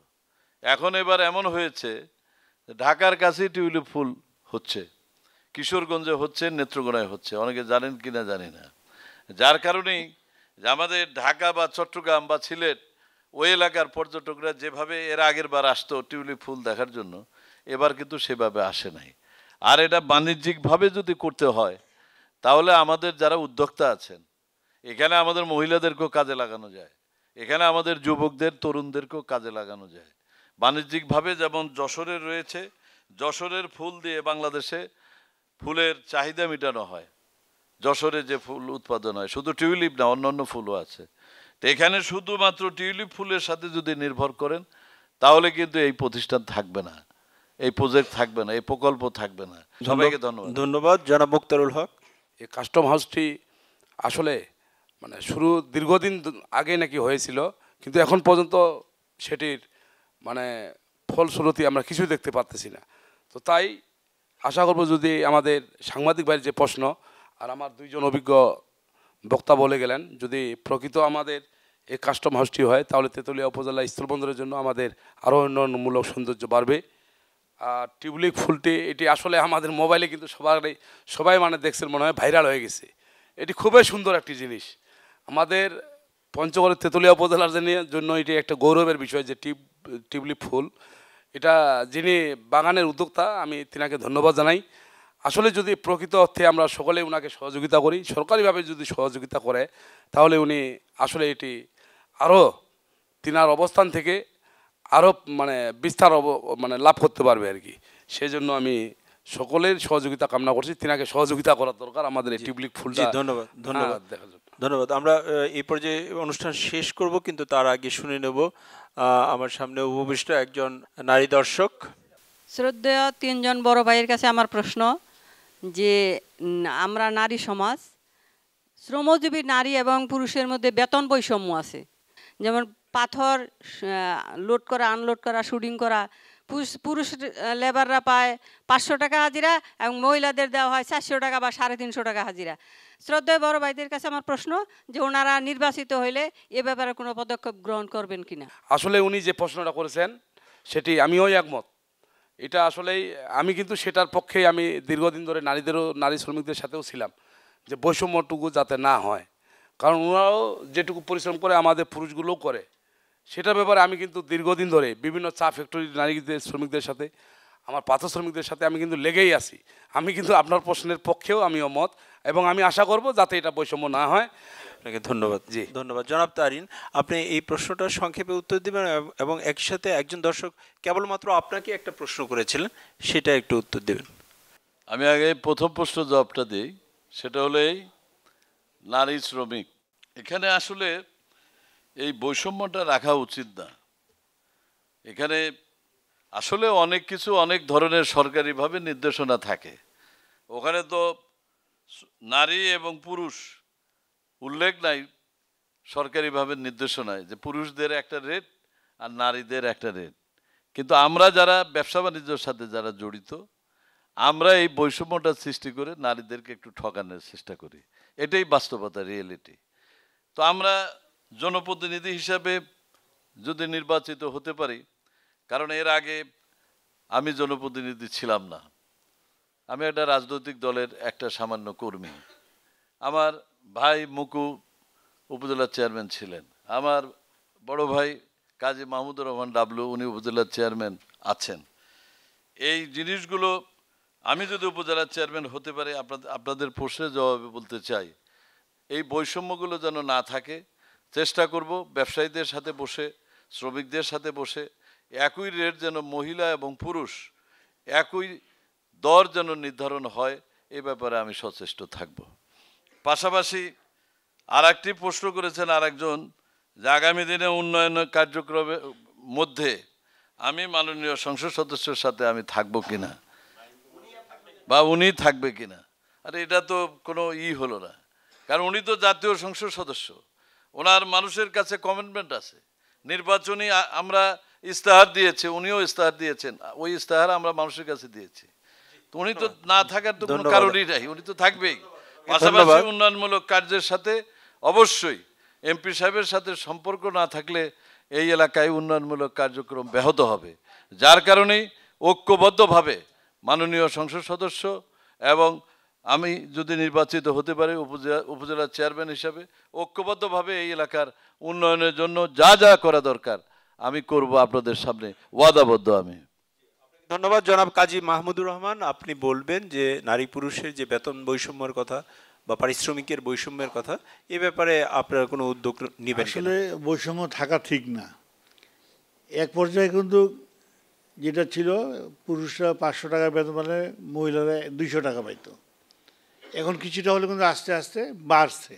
এখন এবার এমন হয়েছে ঢাকার কাছে টিউলিপ ফুল হচ্ছে কিশোরগঞ্জে হচ্ছে নেত্রকোনায় হচ্ছে অনেকে জানেন কি না জানি না যার কারণেই যে আমাদের ঢাকা বা চট্টগ্রাম বা সিলেট ওই এলাকার পর্যটকরা যেভাবে এর আগের বার আসতো টিউলিপ ফুল দেখার জন্য এবার কিন্তু সেভাবে আসে নাই আর এটা বাণিজ্যিকভাবে যদি করতে হয় তাহলে আমাদের যারা উদ্যোক্তা আছেন এখানে আমাদের মহিলাদেরকেও কাজে লাগানো যায় এখানে আমাদের যুবকদের তরুণদেরকেও কাজে লাগানো যায় বাণিজ্যিকভাবে যেমন যশোরে রয়েছে যশোরের ফুল দিয়ে বাংলাদেশে ফুলের চাহিদা মেটানো হয় যশোরে যে ফুল উৎপাদন হয় শুধু টিউলিপ না অন্য অন্য ফুলও আছে তো এখানে শুধুমাত্র টিউলিপ ফুলের সাথে যদি নির্ভর করেন তাহলে কিন্তু এই প্রতিষ্ঠান থাকবে না এই প্রজেক্ট থাকবে না এই প্রকল্প থাকবে না সবাইকে ধন্যবাদ ধন্যবাদ যারা মুক্তারুল হক এই কাস্টম হাউসটি আসলে মানে শুরু দীর্ঘদিন আগে নাকি হয়েছিল কিন্তু এখন পর্যন্ত সেটির মানে ফলস্বরূপে আমরা কিছুই দেখতে পারতেছি না তো তাই আশা করব যদি আমাদের সাংবাদিক বাড়ির যে প্রশ্ন আর আমার দুইজন অভিজ্ঞ বক্তা বলে গেলেন যদি প্রকৃত আমাদের এই কাস্টম হাউসটি হয় তাহলে তেঁতুলিয়া উপজেলা স্থলবন্দরের জন্য আমাদের আরও উন্নয়নমূলক সৌন্দর্য বাড়বে আর টিউবলিক ফুলটি এটি আসলে আমাদের মোবাইলে কিন্তু সবার সবাই মানে দেখছেন মনে হয় ভাইরাল হয়ে গেছে এটি খুবই সুন্দর একটি জিনিস আমাদের পঞ্চগড়ের তেঁতুলিয়া উপজেলার জন্য এটি একটা গৌরবের বিষয় যে টিউব টিউলিপ ফুল এটা যিনি বাগানের উদ্যোক্তা আমি তিনাকে ধন্যবাদ জানাই আসলে যদি প্রকৃত অর্থে আমরা সকলে ওনাকে সহযোগিতা করি সরকারিভাবে যদি সহযোগিতা করে তাহলে উনি আসলে এটি আরও তিনার অবস্থান থেকে আরও মানে বিস্তার মানে লাভ করতে পারবে আর কি সেই জন্য আমি সকলের সহযোগিতা কামনা করছি তিনাকে সহযোগিতা করার দরকার আমাদের এই টিউবলিক ফুল ধন্যবাদ হ্যাঁ, ধন্যবাদ দেখার জন্য ধন্যবাদ আমরা এই পর্যায়ে অনুষ্ঠান শেষ করব কিন্তু তার আগে শুনে নেব আমার সামনে উপবিষ্ট একজন নারী দর্শক শ্রদ্ধেয় তিনজন বড় ভাইয়ের কাছে আমার প্রশ্ন যে আমরা নারী সমাজ শ্রমজীবী নারী এবং পুরুষের মধ্যে বেতন বৈষম্য আছে যেমন পাথর লোড করা আনলোড করা শুটিং করা পুরুষ লেবাররা পায় পাঁচশো টাকা হাজিরা এবং মহিলাদের দেওয়া হয় চারশো টাকা বা সাড়ে তিনশো টাকা হাজিরা শ্রদ্ধেয় বড় ভাইদের কাছে আমার প্রশ্ন যে ওনারা নির্বাচিত হইলে এ ব্যাপারে কোনো পদক্ষেপ গ্রহণ করবেন কিনা আসলে উনি যে প্রশ্নটা করেছেন সেটি আমিও একমত এটা আসলেই আমি কিন্তু সেটার পক্ষে আমি দীর্ঘদিন ধরে নারীদেরও নারী শ্রমিকদের সাথেও ছিলাম যে বৈষম্যটুকু যাতে না হয় কারণ ওনারাও যেটুকু পরিশ্রম করে আমাদের পুরুষগুলোও করে সেটা ব্যাপারে আমি কিন্তু দীর্ঘদিন ধরে বিভিন্ন চা ফ্যাক্টরি নারীদের শ্রমিকদের সাথে আমার পাথর শ্রমিকদের সাথে আমি কিন্তু লেগেই আছি আমি কিন্তু আপনার প্রশ্নের পক্ষেও আমি অমত এবং আমি আশা করব যাতে এটা বৈষম্য না হয় আপনাকে ধন্যবাদ জি ধন্যবাদ জনাব তারিন আপনি এই প্রশ্নটার সংক্ষেপে উত্তর দেবেন এবং একসাথে একজন দর্শক কেবলমাত্র আপনাকে একটা প্রশ্ন করেছিলেন সেটা একটু উত্তর দেবেন আমি আগে প্রথম প্রশ্ন জবাবটা দিই সেটা হলো এই নারী শ্রমিক এখানে আসলে এই বৈষম্যটা রাখা উচিত না এখানে আসলে অনেক কিছু অনেক ধরনের সরকারিভাবে নির্দেশনা থাকে ওখানে তো নারী এবং পুরুষ উল্লেখ নাই সরকারিভাবে নির্দেশনায় যে পুরুষদের একটা রেট আর নারীদের একটা রেট কিন্তু আমরা যারা ব্যবসা বাণিজ্যর সাথে যারা জড়িত আমরা এই বৈষম্যটা সৃষ্টি করে নারীদেরকে একটু ঠকানোর চেষ্টা করি এটাই বাস্তবতা রিয়েলিটি তো আমরা জনপ্রতিনিধি হিসাবে যদি নির্বাচিত হতে পারি কারণ এর আগে আমি জনপ্রতিনিধি ছিলাম না আমি একটা রাজনৈতিক দলের একটা সামান্য কর্মী আমার ভাই মুকু উপজেলার চেয়ারম্যান ছিলেন আমার বড় ভাই কাজী মাহমুদুর রহমান ডাবলু উনি উপজেলার চেয়ারম্যান আছেন এই জিনিসগুলো আমি যদি উপজেলার চেয়ারম্যান হতে পারি আপনাদের আপনাদের প্রশ্নের জবাবে বলতে চাই এই বৈষম্যগুলো যেন না থাকে চেষ্টা করব ব্যবসায়ীদের সাথে বসে শ্রমিকদের সাথে বসে একই রেট যেন মহিলা এবং পুরুষ একই দর যেন নির্ধারণ হয় এ ব্যাপারে আমি সচেষ্ট থাকব পাশাপাশি আর একটি প্রশ্ন করেছেন আরেকজন যে আগামী দিনে উন্নয়ন কার্যক্রমের মধ্যে আমি মাননীয় সংসদ সদস্যের সাথে আমি থাকবো কিনা বা উনি থাকবে কিনা আরে এটা তো কোনো ই হলো না কারণ উনি তো জাতীয় সংসদ সদস্য ওনার মানুষের কাছে কমিটমেন্ট আছে নির্বাচনী আমরা ইস্তাহার দিয়েছে উনিও ইস্তাহার দিয়েছেন ওই ইস্তাহার আমরা মানুষের কাছে দিয়েছি উনি তো না থাকার তো কোনো কারণই নাই উনি তো থাকবেই পাশাপাশি উন্নয়নমূলক কার্যের সাথে অবশ্যই এমপি সাহেবের সাথে সম্পর্ক না থাকলে এই এলাকায় উন্নয়নমূলক কার্যক্রম ব্যাহত হবে যার কারণেই ঐক্যবদ্ধভাবে মাননীয় সংসদ সদস্য এবং আমি যদি নির্বাচিত হতে পারি উপজেলা উপজেলার চেয়ারম্যান হিসাবে ঐক্যবদ্ধভাবে এই এলাকার উন্নয়নের জন্য যা যা করা দরকার আমি করব আপনাদের সামনে ওয়াদাবদ্ধ আমি ধন্যবাদ জনাব কাজী মাহমুদুর রহমান আপনি বলবেন যে নারী পুরুষের যে বেতন বৈষম্যের কথা বা পারিশ্রমিকের বৈষম্যের কথা এ ব্যাপারে আপনার কোনো উদ্যোগ নিবে আসলে বৈষম্য থাকা ঠিক না এক পর্যায়ে কিন্তু যেটা ছিল পুরুষরা পাঁচশো টাকা বেতন পেলে মহিলারা দুইশো টাকা পাইতো এখন কিছুটা হলে কিন্তু আস্তে আস্তে বাড়ছে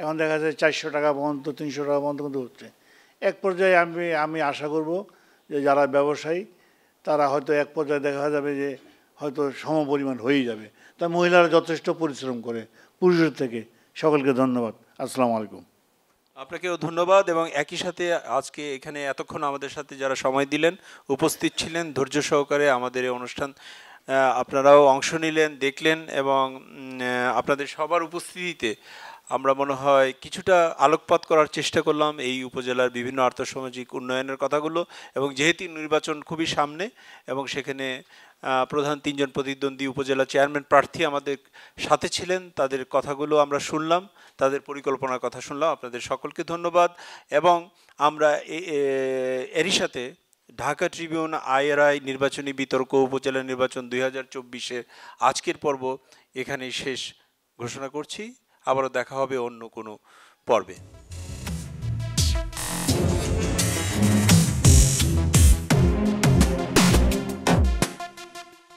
এখন দেখা যায় চারশো টাকা পর্যন্ত তিনশো টাকা পর্যন্ত কিন্তু হচ্ছে এক পর্যায়ে আমি আমি আশা করব যে যারা ব্যবসায়ী তারা হয়তো এক পর্যায়ে দেখা যাবে যে হয়তো সম পরিমাণ হয়েই যাবে তা মহিলারা যথেষ্ট পরিশ্রম করে পুরুষের থেকে সকলকে ধন্যবাদ আসসালামু আলাইকুম আপনাকেও ধন্যবাদ এবং একই সাথে আজকে এখানে এতক্ষণ আমাদের সাথে যারা সময় দিলেন উপস্থিত ছিলেন ধৈর্য সহকারে আমাদের এই অনুষ্ঠান আপনারাও অংশ নিলেন দেখলেন এবং আপনাদের সবার উপস্থিতিতে আমরা মনে হয় কিছুটা আলোকপাত করার চেষ্টা করলাম এই উপজেলার বিভিন্ন আর্থসামাজিক উন্নয়নের কথাগুলো এবং যেহেতু নির্বাচন খুবই সামনে এবং সেখানে প্রধান তিনজন প্রতিদ্বন্দ্বী উপজেলা চেয়ারম্যান প্রার্থী আমাদের সাথে ছিলেন তাদের কথাগুলো আমরা শুনলাম তাদের পরিকল্পনার কথা শুনলাম আপনাদের সকলকে ধন্যবাদ এবং আমরা এরই সাথে ঢাকা ট্রিবিউন আইআরআই নির্বাচনী বিতর্ক উপজেলা নির্বাচন দুই হাজার চব্বিশে আজকের পর্ব এখানে শেষ ঘোষণা করছি আবারও দেখা হবে অন্য কোনো পর্বে